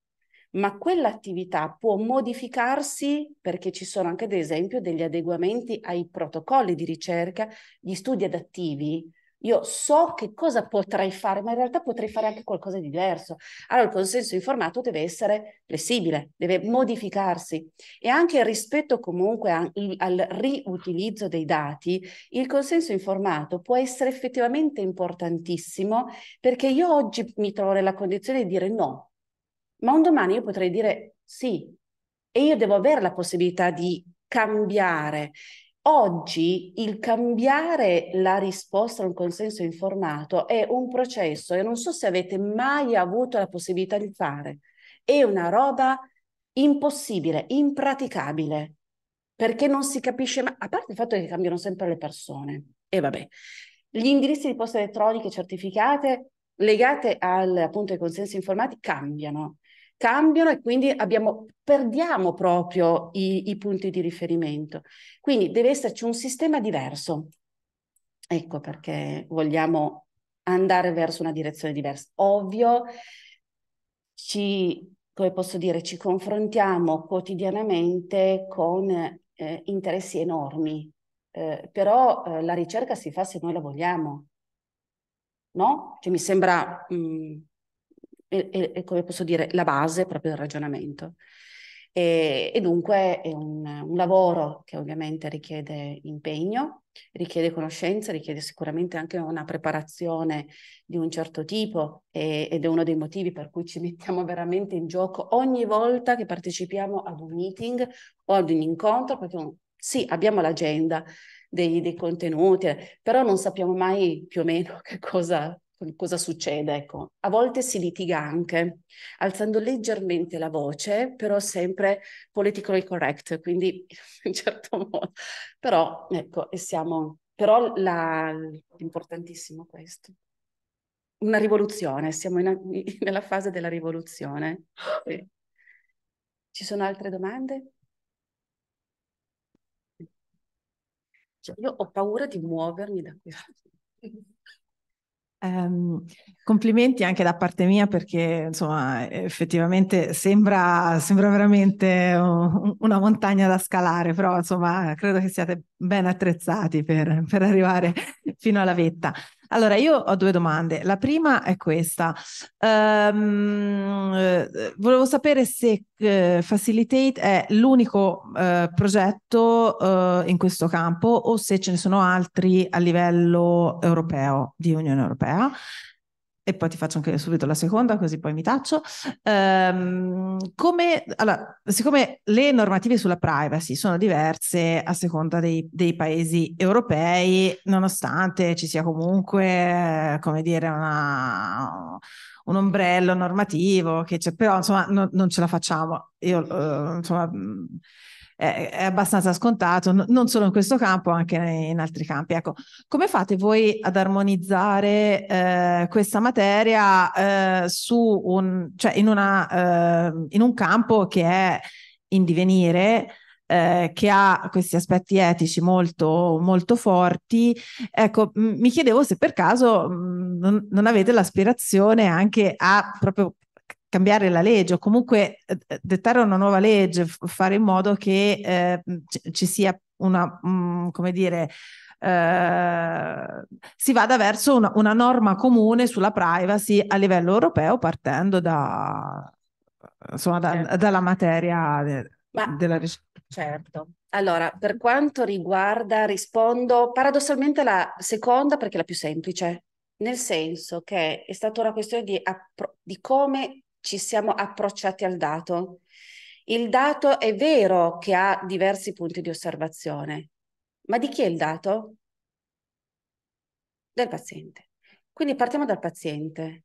ma quell'attività può modificarsi perché ci sono anche, ad esempio, degli adeguamenti ai protocolli di ricerca, gli studi adattivi. Io so che cosa potrei fare, ma in realtà potrei fare anche qualcosa di diverso. Allora il consenso informato deve essere flessibile, deve modificarsi e anche rispetto comunque a, il, al riutilizzo dei dati, il consenso informato può essere effettivamente importantissimo perché io oggi mi trovo nella condizione di dire no, ma un domani io potrei dire sì e io devo avere la possibilità di cambiare. Oggi il cambiare la risposta a un consenso informato è un processo e non so se avete mai avuto la possibilità di fare. È una roba impossibile, impraticabile, perché non si capisce mai, a parte il fatto che cambiano sempre le persone. E vabbè, gli indirizzi di posta elettroniche certificate legate al, appunto, ai consensi informati cambiano cambiano e quindi abbiamo, perdiamo proprio i, i punti di riferimento. Quindi deve esserci un sistema diverso. Ecco perché vogliamo andare verso una direzione diversa. Ovvio, ci, come posso dire, ci confrontiamo quotidianamente con eh, interessi enormi, eh, però eh, la ricerca si fa se noi la vogliamo, no? Cioè, mi sembra mh, mm, è, è, come posso dire, la base proprio del ragionamento. E, e dunque è un, un, lavoro che ovviamente richiede impegno, richiede conoscenza, richiede sicuramente anche una preparazione di un certo tipo e, ed è uno dei motivi per cui ci mettiamo veramente in gioco ogni volta che partecipiamo ad un meeting o ad un incontro, perché un, sì, abbiamo l'agenda dei, dei contenuti, eh, però non sappiamo mai più o meno che cosa cosa succede? Ecco, a volte si litiga anche, alzando leggermente la voce, però sempre politically correct, quindi in un certo modo. Però, ecco, e siamo... Però la... è importantissimo questo. Una rivoluzione, siamo in, nella fase della rivoluzione. Ci sono altre domande? Cioè, io ho paura di muovermi da qui. Um, complimenti anche da parte mia perché insomma effettivamente sembra, sembra veramente una montagna da scalare, però insomma credo che siate ben attrezzati per, per arrivare fino alla vetta. Allora, io ho due domande. La prima è questa. Um, volevo sapere se uh, Facilitate è l'unico uh, progetto uh, in questo campo o se ce ne sono altri a livello europeo, di Unione Europea e poi ti faccio anche subito la seconda, così poi mi taccio. Um, come, allora, siccome le normative sulla privacy sono diverse a seconda dei, dei paesi europei, nonostante ci sia comunque, come dire, una, un ombrello normativo, che c'è, però insomma no, non ce la facciamo. Io, uh, insomma è, è abbastanza scontato, n- non solo in questo campo, anche in altri campi. Ecco, come fate voi ad armonizzare eh, questa materia eh, su un, cioè in, una, eh, in un campo che è in divenire? Eh, che ha questi aspetti etici molto, molto forti. Ecco, m- mi chiedevo se per caso m- non, avete l'aspirazione anche a proprio cambiare la legge o comunque eh, eh, dettare una nuova legge, fare in modo che eh, ci sia una, mh, come dire, eh, si vada verso una, una, norma comune sulla privacy a livello europeo partendo da, insomma, da, certo. dalla materia de, Ma, della ricerca. Certo. Allora, per quanto riguarda, rispondo paradossalmente alla seconda perché è la più semplice, nel senso che è stata una questione di, appro- di come ci siamo approcciati al dato. Il dato è vero che ha diversi punti di osservazione, ma di chi è il dato? Del paziente. Quindi partiamo dal paziente.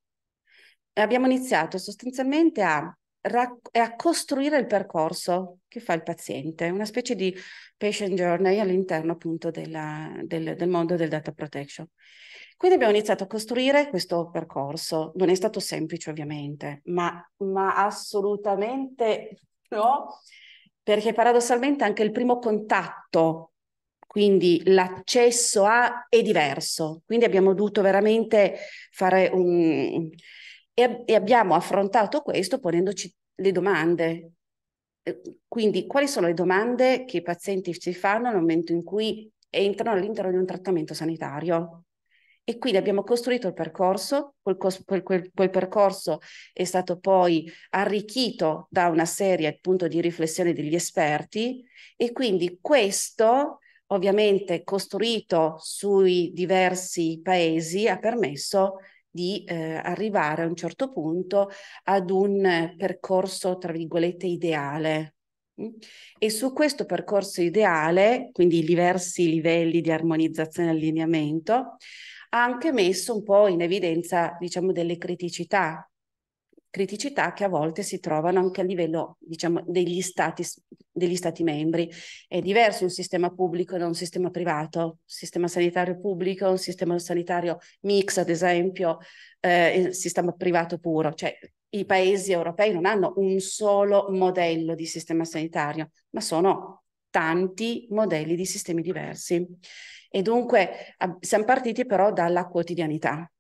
abbiamo iniziato sostanzialmente a a costruire il percorso che fa il paziente, una specie di patient journey all'interno appunto della, del, del, mondo del data protection. Quindi abbiamo iniziato a costruire questo percorso. Non è stato semplice ovviamente, ma, ma assolutamente no, perché paradossalmente anche il primo contatto, quindi l'accesso a, è diverso. Quindi abbiamo dovuto veramente fare un... e, e abbiamo affrontato questo ponendoci le domande, quindi quali sono le domande che i pazienti si fanno nel momento in cui entrano all'interno di un trattamento sanitario? E quindi abbiamo costruito il percorso, quel, quel, quel, percorso è stato poi arricchito da una serie appunto di riflessioni degli esperti e quindi questo ovviamente costruito sui diversi paesi ha permesso di eh, arrivare a un certo punto ad un percorso tra virgolette ideale, e su questo percorso ideale, quindi i diversi livelli di armonizzazione e allineamento, ha anche messo un po' in evidenza, diciamo, delle criticità, criticità che a volte si trovano anche a livello, diciamo, degli stati, degli stati membri. È diverso un sistema pubblico da un sistema privato, un sistema sanitario pubblico, un sistema sanitario mix, ad esempio, eh, il sistema privato puro, cioè i paesi europei non hanno un solo modello di sistema sanitario, ma sono tanti modelli di sistemi diversi. E dunque siamo partiti però dalla quotidianità.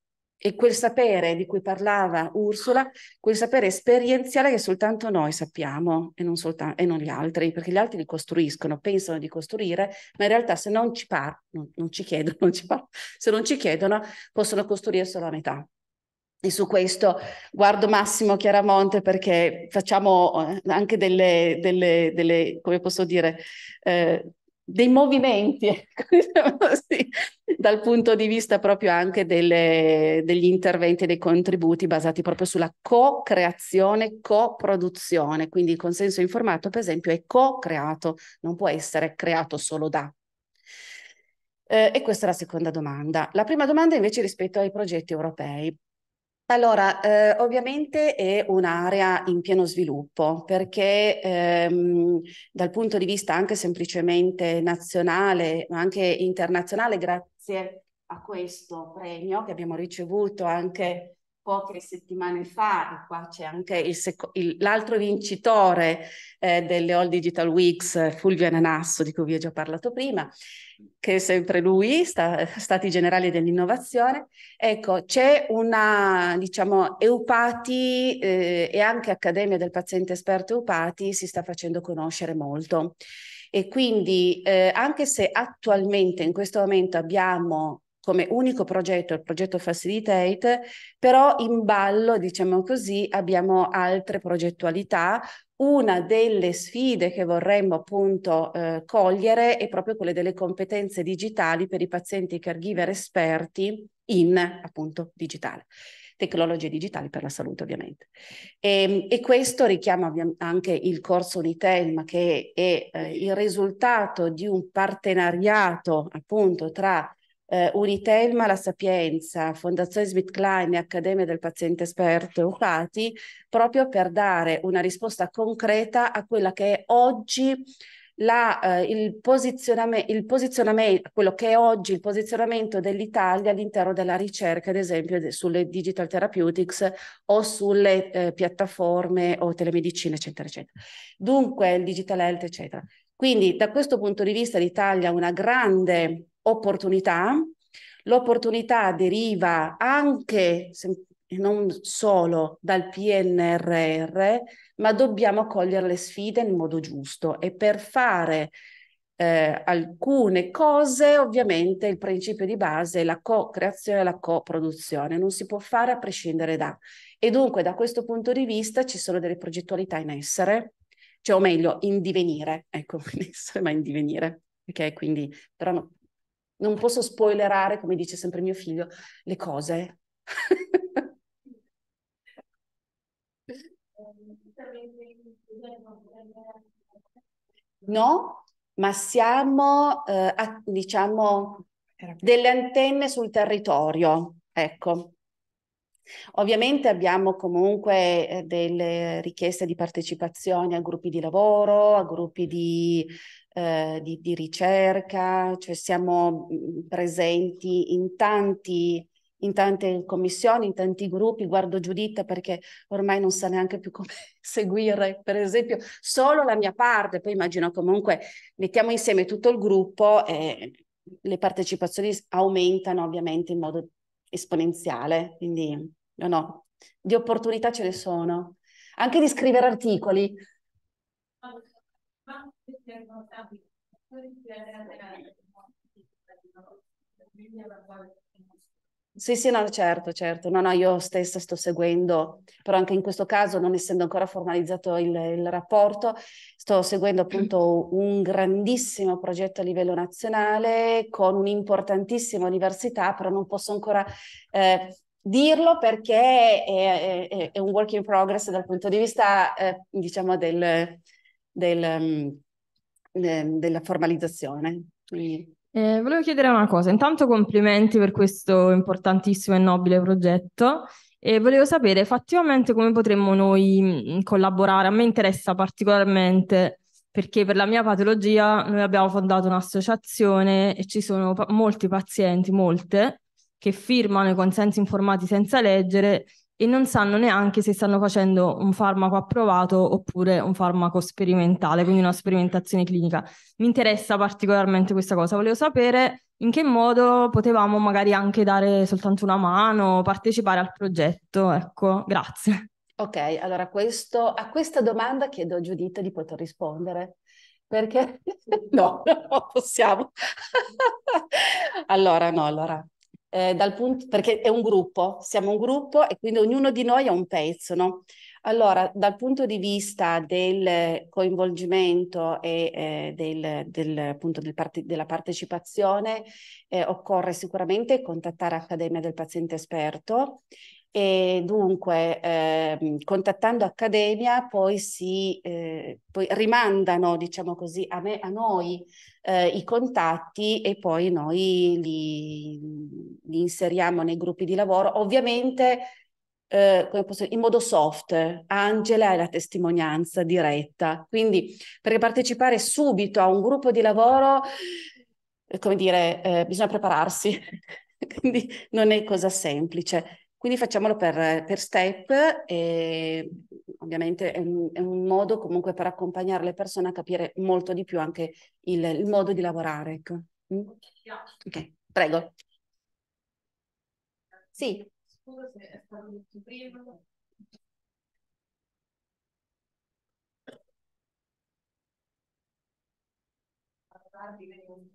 E quel sapere di cui parlava Ursula, quel sapere esperienziale che soltanto noi sappiamo e non, soltanto, e non gli altri, perché gli altri li costruiscono, pensano di costruire, ma in realtà se non ci parlano, non ci chiedono, non ci par- se non ci chiedono, possono costruire solo a metà. E su questo guardo Massimo Chiaramonte perché facciamo eh, anche delle, delle, delle come posso dire, eh, dei movimenti, ecco, diciamo sì, dal punto di vista proprio anche delle, degli interventi e dei contributi basati proprio sulla co-creazione, co-produzione. Quindi il consenso informato, per esempio, è co-creato, non può essere creato solo da. Eh, e questa è la seconda domanda. La prima domanda invece rispetto ai progetti europei. Allora, eh, ovviamente è un'area in pieno sviluppo perché ehm, dal punto di vista anche semplicemente nazionale, ma anche internazionale, grazie a questo premio che abbiamo ricevuto anche poche settimane fa, e qua c'è anche l'altro vincitore eh, delle All Digital Weeks, Fulvio Ananasso, di cui vi ho già parlato prima, che è sempre lui, sta, Stati Generali dell'Innovazione. Ecco, c'è una, diciamo, Eupati eh, e anche Accademia del Paziente Esperto Eupati si sta facendo conoscere molto. E quindi, eh, anche se attualmente in questo momento abbiamo come unico progetto, il progetto Facilitate, però in ballo, diciamo così, abbiamo altre progettualità. Una delle sfide che vorremmo appunto eh, cogliere è proprio quella delle competenze digitali per i pazienti caregiver esperti in appunto digitale tecnologie digitali per la salute ovviamente. E, ehm, e, questo richiama anche il corso Unitelma che è eh, il risultato di un partenariato appunto tra eh, Unitelma La Sapienza, Fondazione Smith Klein e Accademia del Paziente Esperto Eupati, proprio per dare una risposta concreta a quella che è oggi la, eh, il, posizionamento, il posizionamento, quello che è oggi il posizionamento dell'Italia all'interno della ricerca, ad esempio, de, sulle digital therapeutics o sulle eh, piattaforme o telemedicina, eccetera, eccetera. Dunque, il digital health, eccetera. Quindi, da questo punto di vista, l'Italia ha una grande opportunità. L'opportunità deriva anche, non solo dal PNRR, ma dobbiamo cogliere le sfide in modo giusto e per fare eh, alcune cose, ovviamente il principio di base è la co-creazione e la co-produzione, non si può fare a prescindere da. E dunque da questo punto di vista ci sono delle progettualità in essere, cioè o meglio in divenire, ecco, in essere ma in divenire, ok? Quindi però no, non posso spoilerare, come dice sempre mio figlio, le cose. no, ma siamo, eh, a, diciamo, delle antenne sul territorio, ecco. Ovviamente abbiamo comunque eh, delle richieste di partecipazione a gruppi di lavoro, a gruppi di, eh, di, di ricerca, cioè siamo mm, presenti in tanti in tante commissioni, in tanti gruppi, guardo Giuditta perché ormai non sa neanche più come seguire, per esempio, solo la mia parte, poi immagino comunque mettiamo insieme tutto il gruppo e le partecipazioni aumentano ovviamente in modo esponenziale, quindi No, no, di opportunità ce ne sono. Anche di scrivere articoli. Sì, sì, no, certo, certo. No, no, io stessa sto seguendo, però anche in questo caso, non essendo ancora formalizzato il, il rapporto, sto seguendo appunto un grandissimo progetto a livello nazionale con un'importantissima università, però non posso ancora eh, dirlo perché è, è, è, un work in progress dal punto di vista, eh, diciamo, del, del, mm, de, della formalizzazione. Quindi... Eh, volevo chiedere una cosa, intanto complimenti per questo importantissimo e nobile progetto e volevo sapere effettivamente come potremmo noi mm, collaborare, a me interessa particolarmente perché per la mia patologia noi abbiamo fondato un'associazione e ci sono pa- molti pazienti, molte, che firmano i consensi informati senza leggere e non sanno neanche se stanno facendo un farmaco approvato oppure un farmaco sperimentale, quindi una sperimentazione clinica. Mi interessa particolarmente questa cosa. Volevo sapere in che modo potevamo magari anche dare soltanto una mano, partecipare al progetto. Ecco, grazie. Ok, allora questo, a questa domanda chiedo a Giuditta di poter rispondere perché no, non possiamo. allora, no, allora, eh, dal punto, perché è un gruppo, siamo un gruppo e quindi ognuno di noi ha un pezzo, no? Allora, dal punto di vista del coinvolgimento e eh, del, del, appunto, del parte, della partecipazione, eh, occorre sicuramente contattare Accademia del Paziente Esperto e dunque eh, contattando Accademia poi si eh, poi rimandano, diciamo così, a, me, a noi eh, i contatti e poi noi li, li, inseriamo nei gruppi di lavoro. Ovviamente eh, posso, in modo soft, Angela è la testimonianza diretta, quindi per partecipare subito a un gruppo di lavoro, eh, come dire, eh, bisogna prepararsi, quindi non è cosa semplice quindi facciamolo per, per step e ovviamente è un, è un, modo comunque per accompagnare le persone a capire molto di più anche il, il modo di lavorare. Ecco. Mm? Ok, prego. Sì. Scusa se è stato detto prima. tardi vengo in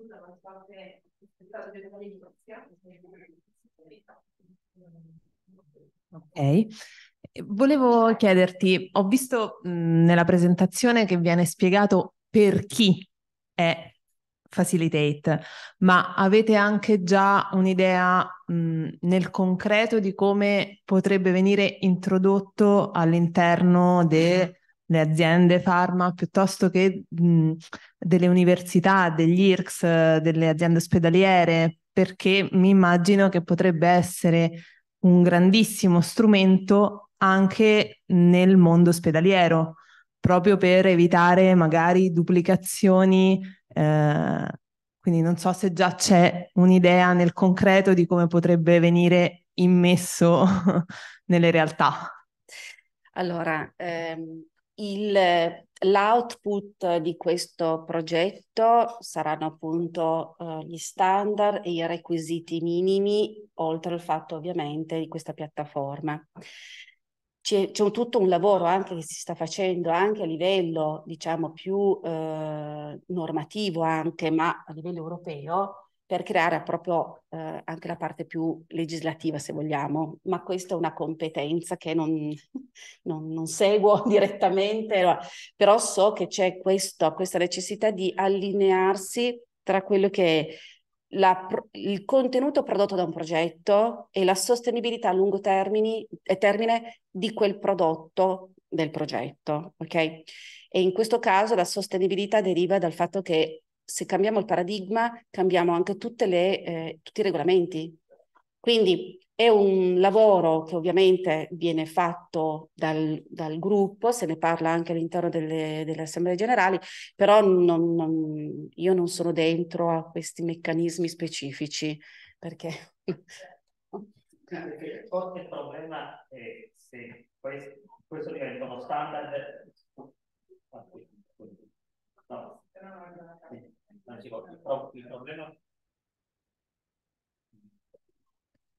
Ok. Volevo chiederti, ho visto mh, nella presentazione che viene spiegato per chi è Facilitate, ma avete anche già un'idea mh, nel concreto di come potrebbe venire introdotto all'interno delle aziende farma piuttosto che mh, delle università, degli IRCS, delle aziende ospedaliere? Perché mi immagino che potrebbe essere un grandissimo strumento anche nel mondo ospedaliero, proprio per evitare magari duplicazioni. Eh, quindi non so se già c'è un'idea nel concreto di come potrebbe venire immesso nelle realtà. Allora, ehm, il L'output di questo progetto saranno appunto eh, gli standard e i requisiti minimi, oltre al fatto ovviamente di questa piattaforma. C'è, c'è un, tutto un lavoro anche che si sta facendo anche a livello diciamo più eh, normativo anche, ma a livello europeo, per creare proprio eh, anche la parte più legislativa, se vogliamo, ma questa è una competenza che non, non, non seguo direttamente, però so che c'è questo, questa necessità di allinearsi tra quello che è la, il contenuto prodotto da un progetto e la sostenibilità a lungo termine, eh, termine di quel prodotto del progetto, ok? E in questo caso la sostenibilità deriva dal fatto che se cambiamo il paradigma, cambiamo anche le, eh, tutti i regolamenti. Quindi è un lavoro che ovviamente viene fatto dal, dal gruppo, se ne parla anche all'interno delle, delle assemblee generali, però non, non, io non sono dentro a questi meccanismi specifici perché... perché forse il problema è se questo, questo diventa uno standard... No,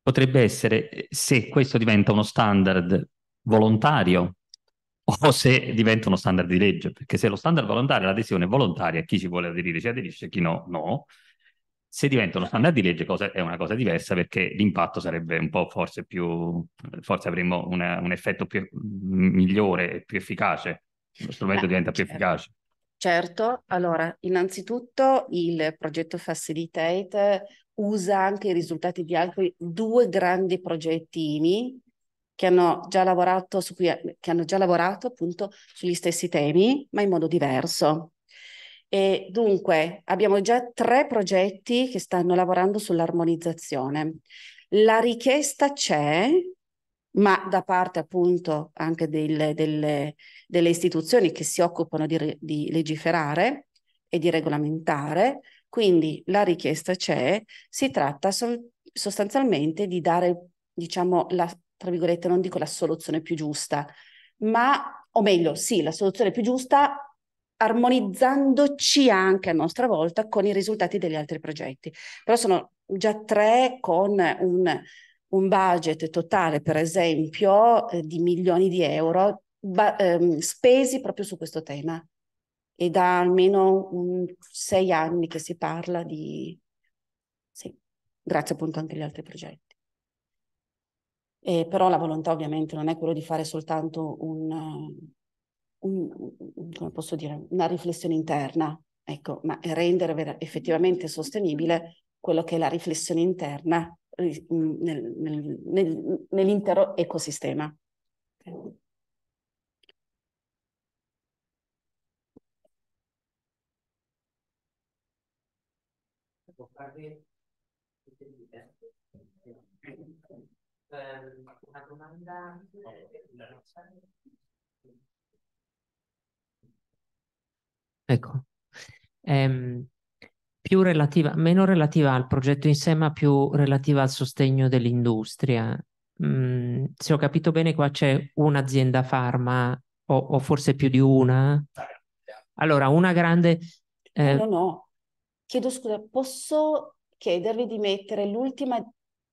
Potrebbe essere se questo diventa uno standard volontario o se diventa uno standard di legge, perché se lo standard volontario, l'adesione è volontaria, chi ci vuole aderire ci aderisce, chi no, no. Se diventa uno standard di legge cosa, è una cosa diversa perché l'impatto sarebbe un po' forse più, forse avremmo una, un effetto più, migliore e più efficace, lo strumento Beh, diventa certo. più efficace. Certo, allora, innanzitutto il progetto Facilitate usa anche i risultati di altri due grandi progettini che hanno già lavorato, su cui, che hanno già lavorato appunto sugli stessi temi, ma in modo diverso. E dunque, abbiamo già tre progetti che stanno lavorando sull'armonizzazione. La richiesta c'è, ma da parte appunto anche delle, delle, delle istituzioni che si occupano di, di legiferare e di regolamentare. Quindi la richiesta c'è, si tratta sol- sostanzialmente di dare, diciamo, la, tra virgolette, non dico la soluzione più giusta, ma, o meglio, sì, la soluzione più giusta armonizzandoci anche a nostra volta con i risultati degli altri progetti. Però sono già tre con un un budget totale, per esempio, eh, di milioni di euro ehm, spesi proprio su questo tema. E da almeno um, sei anni che si parla di... Sì, grazie appunto anche agli altri progetti. E però la volontà ovviamente non è quello di fare soltanto un, un, un, dire, una riflessione interna, ecco, ma rendere effettivamente sostenibile quello che è la riflessione interna Mm, nel, nel, nel, nell'intero ecosistema. Una domanda ecco ehm, più relativa, meno relativa al progetto in sé, ma più relativa al sostegno dell'industria. Mm, se ho capito bene, qua c'è un'azienda farma, o, o forse più di una. Allora, una grande. Eh... No, no, chiedo scusa, posso chiedervi di mettere l'ultima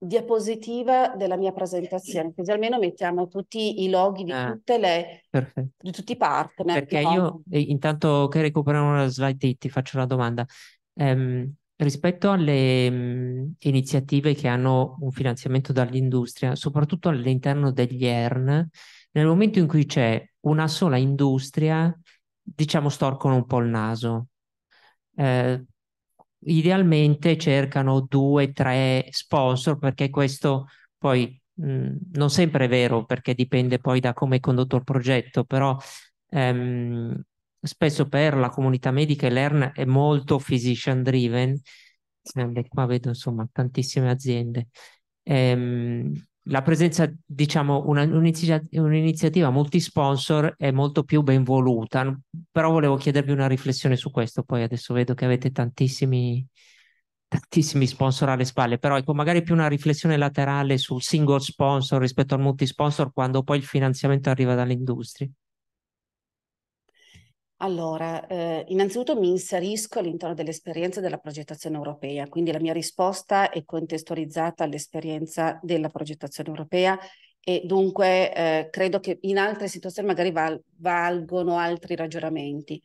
diapositiva della mia presentazione, così almeno mettiamo tutti i loghi di, ah, le, di tutti i partner. Perché io, eh, intanto che recuperiamo la slide, ti faccio la domanda. Ehm, rispetto alle mh, mm, iniziative che hanno un finanziamento dall'industria, soprattutto all'interno degli ERN, nel momento in cui c'è una sola industria, diciamo, storcono un po' il naso. Eh, idealmente cercano due, tre sponsor perché questo poi mh, mm, non sempre è vero perché dipende poi da come è condotto il progetto, però ehm, spesso per la comunità medica e l'ERN è molto physician driven, e eh, qua vedo insomma tantissime aziende. Ehm, la presenza, diciamo, una, un'iniziativa, un'iniziativa multisponsor è molto più ben voluta, però volevo chiedervi una riflessione su questo, poi adesso vedo che avete tantissimi, tantissimi sponsor alle spalle, però ecco, magari più una riflessione laterale sul single sponsor rispetto al multisponsor quando poi il finanziamento arriva dall'industria. Allora, eh, innanzitutto mi inserisco all'interno dell'esperienza della progettazione europea, quindi la mia risposta è contestualizzata all'esperienza della progettazione europea e dunque eh, credo che in altre situazioni magari val valgono altri ragionamenti.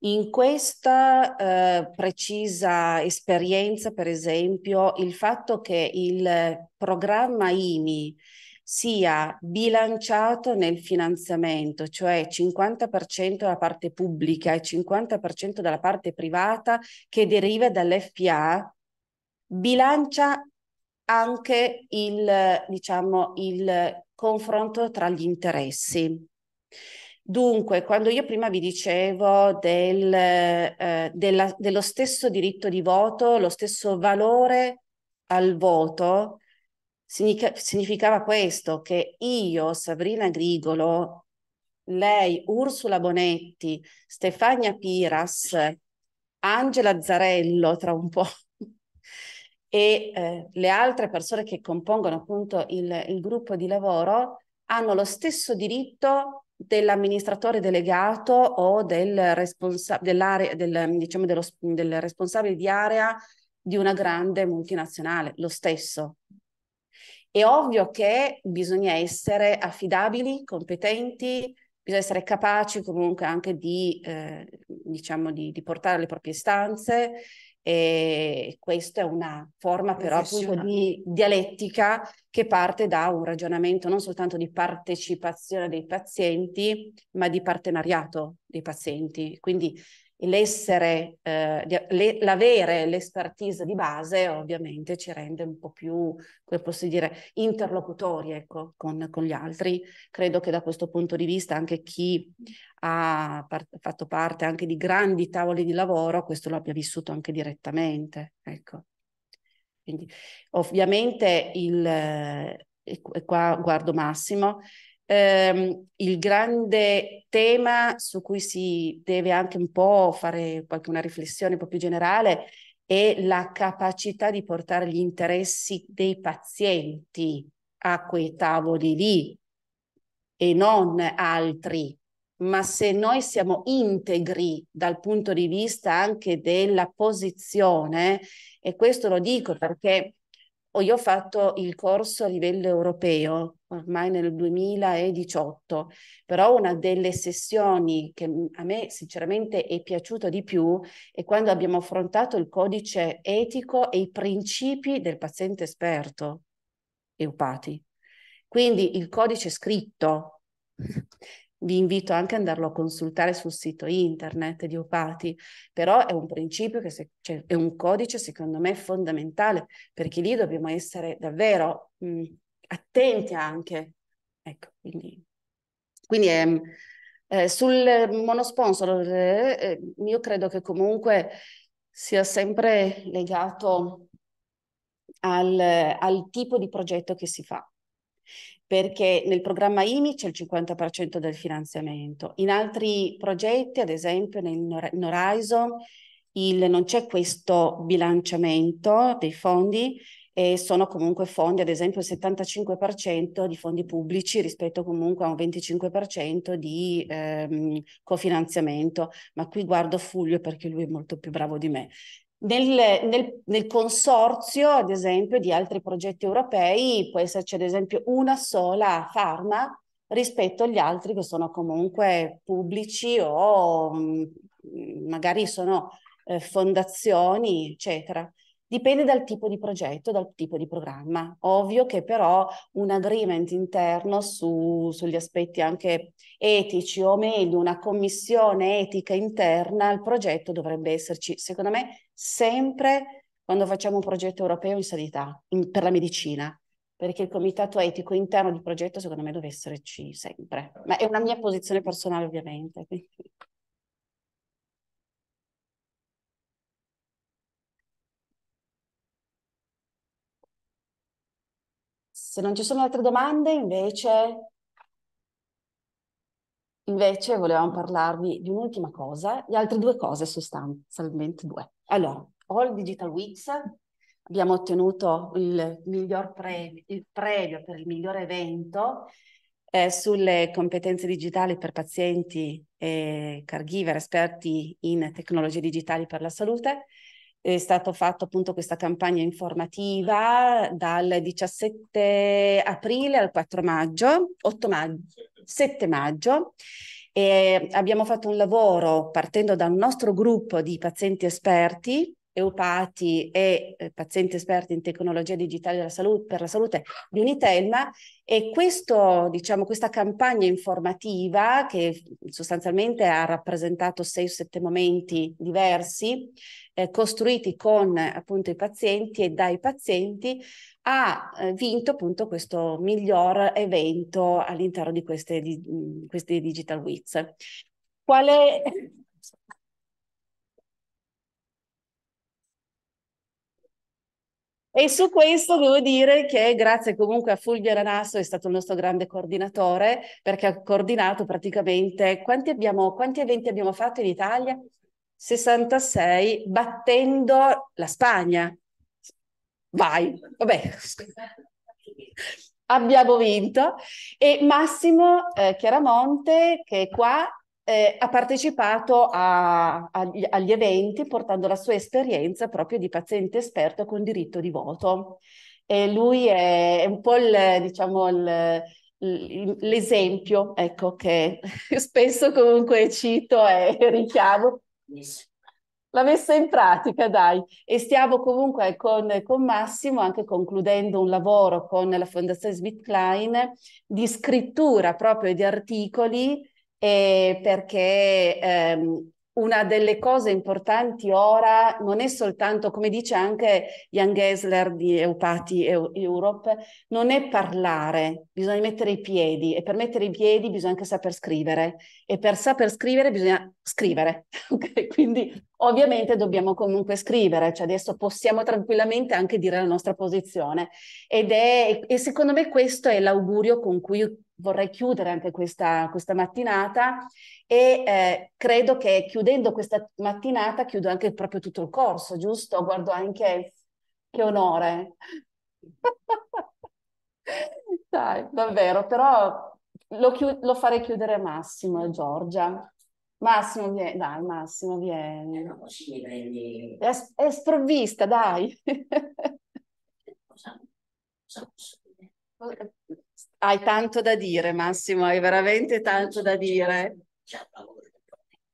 In questa eh, precisa esperienza, per esempio, il fatto che il programma IMI sia bilanciato nel finanziamento, cioè 50% dalla parte pubblica e 50% dalla parte privata che deriva dall'FPA, bilancia anche il, diciamo, il confronto tra gli interessi. Dunque, quando io prima vi dicevo del, eh, della, dello stesso diritto di voto, lo stesso valore al voto, significa, significava questo, che io, Sabrina Grigolo, lei, Ursula Bonetti, Stefania Piras, Angela Zarello tra un po' e eh, le altre persone che compongono appunto il, il gruppo di lavoro hanno lo stesso diritto dell'amministratore delegato o del, responsa- del, diciamo dello, del responsabile di area di una grande multinazionale, lo stesso. È ovvio che bisogna essere affidabili, competenti, bisogna essere capaci comunque anche di, eh, diciamo di, di portare le proprie stanze e questa è una forma però appunto di dialettica che parte da un ragionamento non soltanto di partecipazione dei pazienti, ma di partenariato dei pazienti. Quindi l'essere, eh, le, l'avere l'expertise di base ovviamente ci rende un po' più, come posso dire, interlocutori ecco, con, con, gli altri. Credo che da questo punto di vista anche chi ha par- fatto parte anche di grandi tavoli di lavoro, questo lo abbia vissuto anche direttamente. Ecco. Quindi, ovviamente il, eh, e qua guardo Massimo, ehm, il grande tema su cui si deve anche un po' fare qualche una riflessione un po' più generale è la capacità di portare gli interessi dei pazienti a quei tavoli lì e non altri. Ma se noi siamo integri dal punto di vista anche della posizione, e questo lo dico perché io ho fatto il corso a livello europeo ormai nel 2018, però una delle sessioni che a me sinceramente è piaciuta di più è quando abbiamo affrontato il codice etico e i principi del paziente esperto, Eupati. Quindi il codice scritto, vi invito anche ad andarlo a consultare sul sito internet di Opati, però è un principio che se, cioè, è un codice secondo me fondamentale, perché lì dobbiamo essere davvero mh, mm, attenti anche. Ecco, quindi, quindi ehm, eh, sul monosponsor eh, eh, io credo che comunque sia sempre legato al, al tipo di progetto che si fa perché nel programma IMI c'è il 50% del finanziamento. In altri progetti, ad esempio in Horizon, il, non c'è questo bilanciamento dei fondi e sono comunque fondi, ad esempio il 75% di fondi pubblici rispetto comunque a un 25% di ehm, cofinanziamento, ma qui guardo Fulvio perché lui è molto più bravo di me. Nel, nel, nel, consorzio, ad esempio, di altri progetti europei può esserci, ad esempio, una sola farma rispetto agli altri che sono comunque pubblici o mh, mm, magari sono eh, fondazioni, eccetera. Dipende dal tipo di progetto, dal tipo di programma. Ovvio che però un agreement interno su, sugli aspetti anche etici o meglio una commissione etica interna al progetto dovrebbe esserci, secondo me, sempre quando facciamo un progetto europeo in sanità, in, per la medicina, perché il comitato etico interno di progetto secondo me deve esserci sempre. Ma è una mia posizione personale ovviamente. Se non ci sono altre domande, invece, invece volevamo parlarvi di un'ultima cosa, di altre due cose sostanzialmente due. Allora, All Digital Weeks, abbiamo ottenuto il, miglior pre, il premio per il miglior evento eh, sulle competenze digitali per pazienti e caregiver, esperti in tecnologie digitali per la salute è stata fatta appunto questa campagna informativa dal 17 aprile al 4 maggio, 8 maggio, 7 maggio. E abbiamo fatto un lavoro partendo da un nostro gruppo di pazienti esperti Eupati e eh, pazienti esperti in tecnologia digitale della salute, per la salute di Unitelma e questo, diciamo, questa campagna informativa che sostanzialmente ha rappresentato sei o sette momenti diversi eh, costruiti con appunto i pazienti e dai pazienti ha eh, vinto appunto questo miglior evento all'interno di queste, di, queste Digital Weeks. Quale E su questo devo dire che grazie comunque a Fulvio Ranasso, è stato il nostro grande coordinatore, perché ha coordinato praticamente quanti, abbiamo, quanti eventi abbiamo fatto in Italia? 66, battendo la Spagna. Vai, vabbè. abbiamo vinto e Massimo eh, Chiaramonte che è qua eh, ha partecipato a, agli, agli, eventi portando la sua esperienza proprio di paziente esperto con diritto di voto. E lui è, è un po' il, diciamo, il, l'esempio ecco, che spesso comunque cito e richiamo. L'ha messa in pratica, dai. E stiamo comunque con, con, Massimo anche concludendo un lavoro con la Fondazione Smith Klein di scrittura proprio di articoli eh, perché ehm, una delle cose importanti ora non è soltanto, come dice anche Jan Gessler di Eupati Europe, non è parlare, bisogna mettere i piedi e per mettere i piedi bisogna anche saper scrivere e per saper scrivere bisogna scrivere. Okay? Quindi ovviamente dobbiamo comunque scrivere, cioè adesso possiamo tranquillamente anche dire la nostra posizione ed è, e secondo me questo è l'augurio con cui vorrei chiudere anche questa, questa mattinata e eh, credo che chiudendo questa mattinata chiudo anche proprio tutto il corso, giusto? Guardo anche che onore. Dai, davvero, però lo, chiud- lo, farei chiudere a Massimo e Giorgia. Massimo, vieni, dai, Massimo, vieni. No, ecco, È, è sprovvista, dai. cosa posso dire? Hai tanto da dire, Massimo, hai veramente tanto da dire.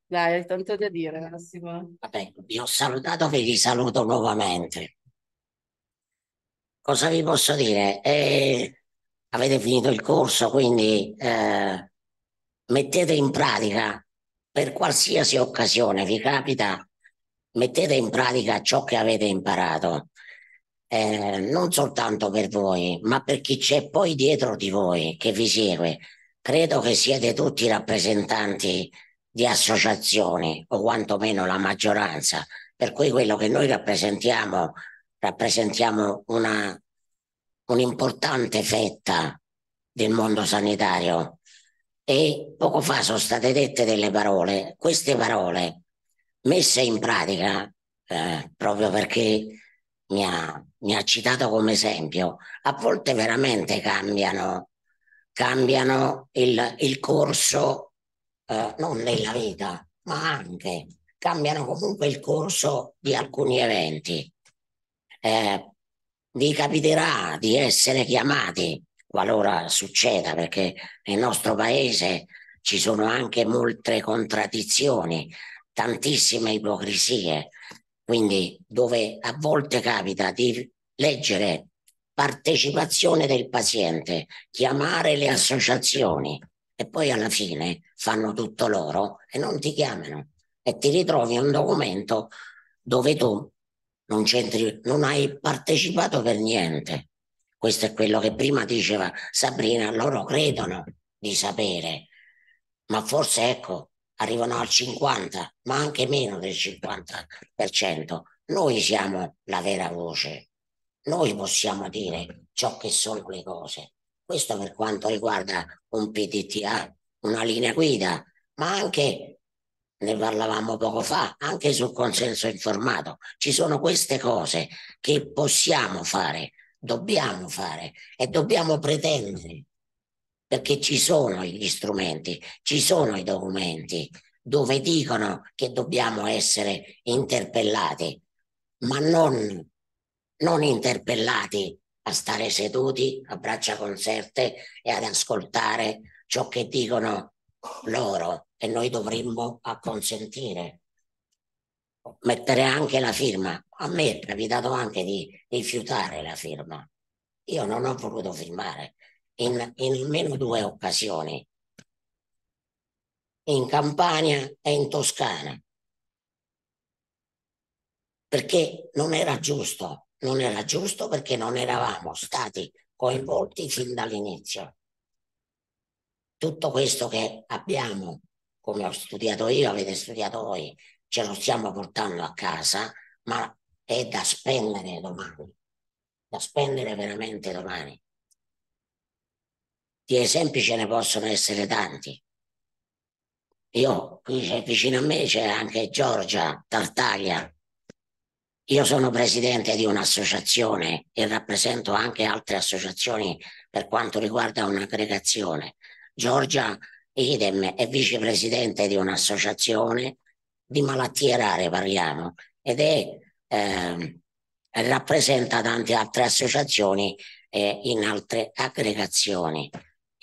Dai, hai tanto da dire, Massimo. Vabbè, vi ho salutato, vi risaluto nuovamente. Cosa vi posso dire? Eh, avete finito il corso, quindi eh, mettete in pratica, per qualsiasi occasione vi capita, mettete in pratica ciò che avete imparato eh, non soltanto per voi, ma per chi c'è poi dietro di voi che vi segue. Credo che siete tutti rappresentanti di associazioni o quantomeno la maggioranza, per cui quello che noi rappresentiamo rappresentiamo una, un'importante fetta del mondo sanitario. E poco fa sono state dette delle parole, queste parole messe in pratica eh, proprio perché mi ha, mi ha citato come esempio, a volte veramente cambiano, cambiano il, il corso, eh, non della vita, ma anche cambiano comunque il corso di alcuni eventi. Eh, vi capiterà di essere chiamati, qualora succeda, perché nel nostro paese ci sono anche molte contraddizioni, tantissime ipocrisie quindi dove a volte capita di leggere partecipazione del paziente, chiamare le associazioni e poi alla fine fanno tutto loro e non ti chiamano e ti ritrovi un documento dove tu non, c'entri, non hai partecipato per niente. Questo è quello che prima diceva Sabrina, loro credono di sapere, ma forse ecco, arrivano al 50, ma anche meno del 50%. Noi siamo la vera voce, noi possiamo dire ciò che sono le cose. Questo per quanto riguarda un PDTA, una linea guida, ma anche, ne parlavamo poco fa, anche sul consenso informato. Ci sono queste cose che possiamo fare, dobbiamo fare e dobbiamo pretendere perché ci sono gli strumenti, ci sono i documenti dove dicono che dobbiamo essere interpellati, ma non, non interpellati a stare seduti a braccia concerte e ad ascoltare ciò che dicono loro e noi dovremmo acconsentire. Mettere anche la firma. A me è capitato anche di rifiutare la firma. Io non ho voluto firmare in, in almeno due occasioni, in Campania e in Toscana, perché non era giusto, non era giusto perché non eravamo stati coinvolti fin dall'inizio. Tutto questo che abbiamo, come ho studiato io, avete studiato voi, ce lo stiamo portando a casa, ma è da spendere domani, da spendere veramente domani di esempi ce ne possono essere tanti. Io, qui vicino a me c'è anche Giorgia Tartaglia. Io sono presidente di un'associazione e rappresento anche altre associazioni per quanto riguarda un'aggregazione. Giorgia, idem, è vicepresidente di un'associazione di malattie rare, parliamo, ed è, eh, rappresenta tante altre associazioni eh, in altre aggregazioni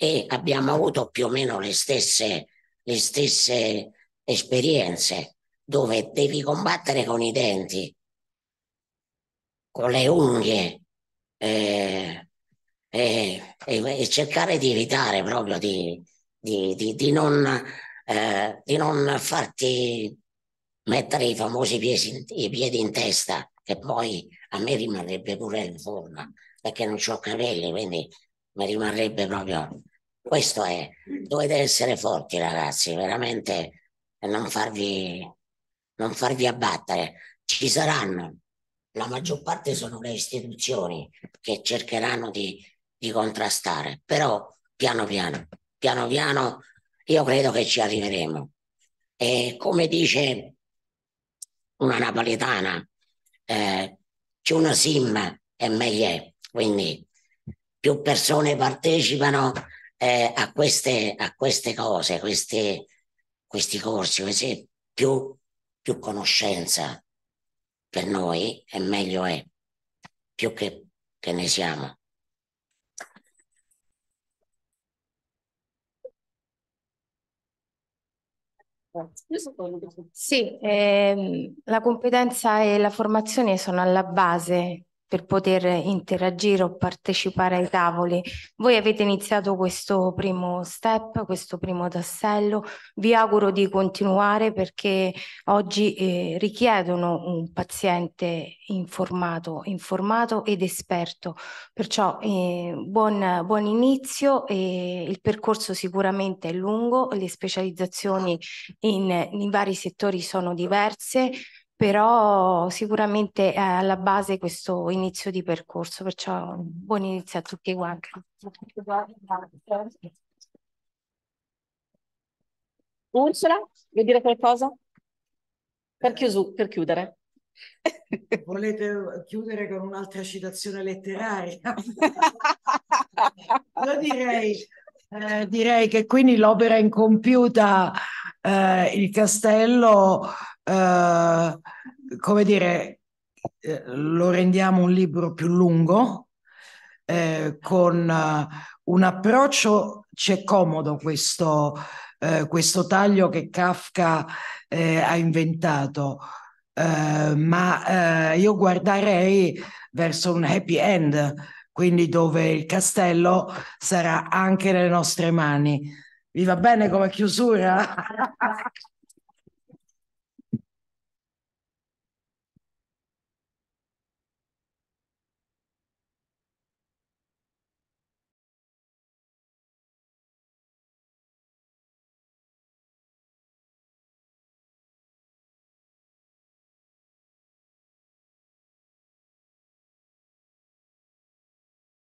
e abbiamo avuto più o meno le stesse, le stesse esperienze dove devi combattere con i denti, con le unghie eh, eh, eh, e, cercare di evitare proprio di, di, di, di non, eh, di non farti mettere i famosi piedi, i piedi in testa, che poi a me rimarrebbe pure in forma, perché non ho capelli, quindi mi rimarrebbe proprio questo è, dovete essere forti ragazzi, veramente non farvi, non farvi abbattere. Ci saranno, la maggior parte sono le istituzioni che cercheranno di, di contrastare, però piano piano, piano piano io credo che ci arriveremo. E come dice una napoletana, eh, c'è una sim e meglio è, quindi più persone partecipano eh, a, queste, a queste cose, questi, questi corsi, questi, più, più conoscenza per noi e meglio è, più che, che ne siamo. Sì, ehm, la competenza e la formazione sono alla base per poter interagire o partecipare ai tavoli. Voi avete iniziato questo primo step, questo primo tassello, vi auguro di continuare perché oggi eh, richiedono un paziente informato, informato ed esperto. Perciò eh, buon, buon, inizio, eh, il percorso sicuramente è lungo, le specializzazioni in, in vari settori sono diverse, però sicuramente è alla base questo inizio di percorso, perciò buon inizio a tutti quanti. Ursula, vuoi dire qualcosa? Per, chiusu, per chiudere. Volete chiudere con un'altra citazione letteraria? Lo direi. Eh, direi che quindi l'opera incompiuta, eh, il castello, eh, come dire, eh, lo rendiamo un libro più lungo, eh, con eh, un approccio, c'è comodo questo, questo taglio che Kafka ha inventato, ma io guarderei verso un happy end, quindi dove il castello sarà anche nelle nostre mani. Vi va bene come chiusura?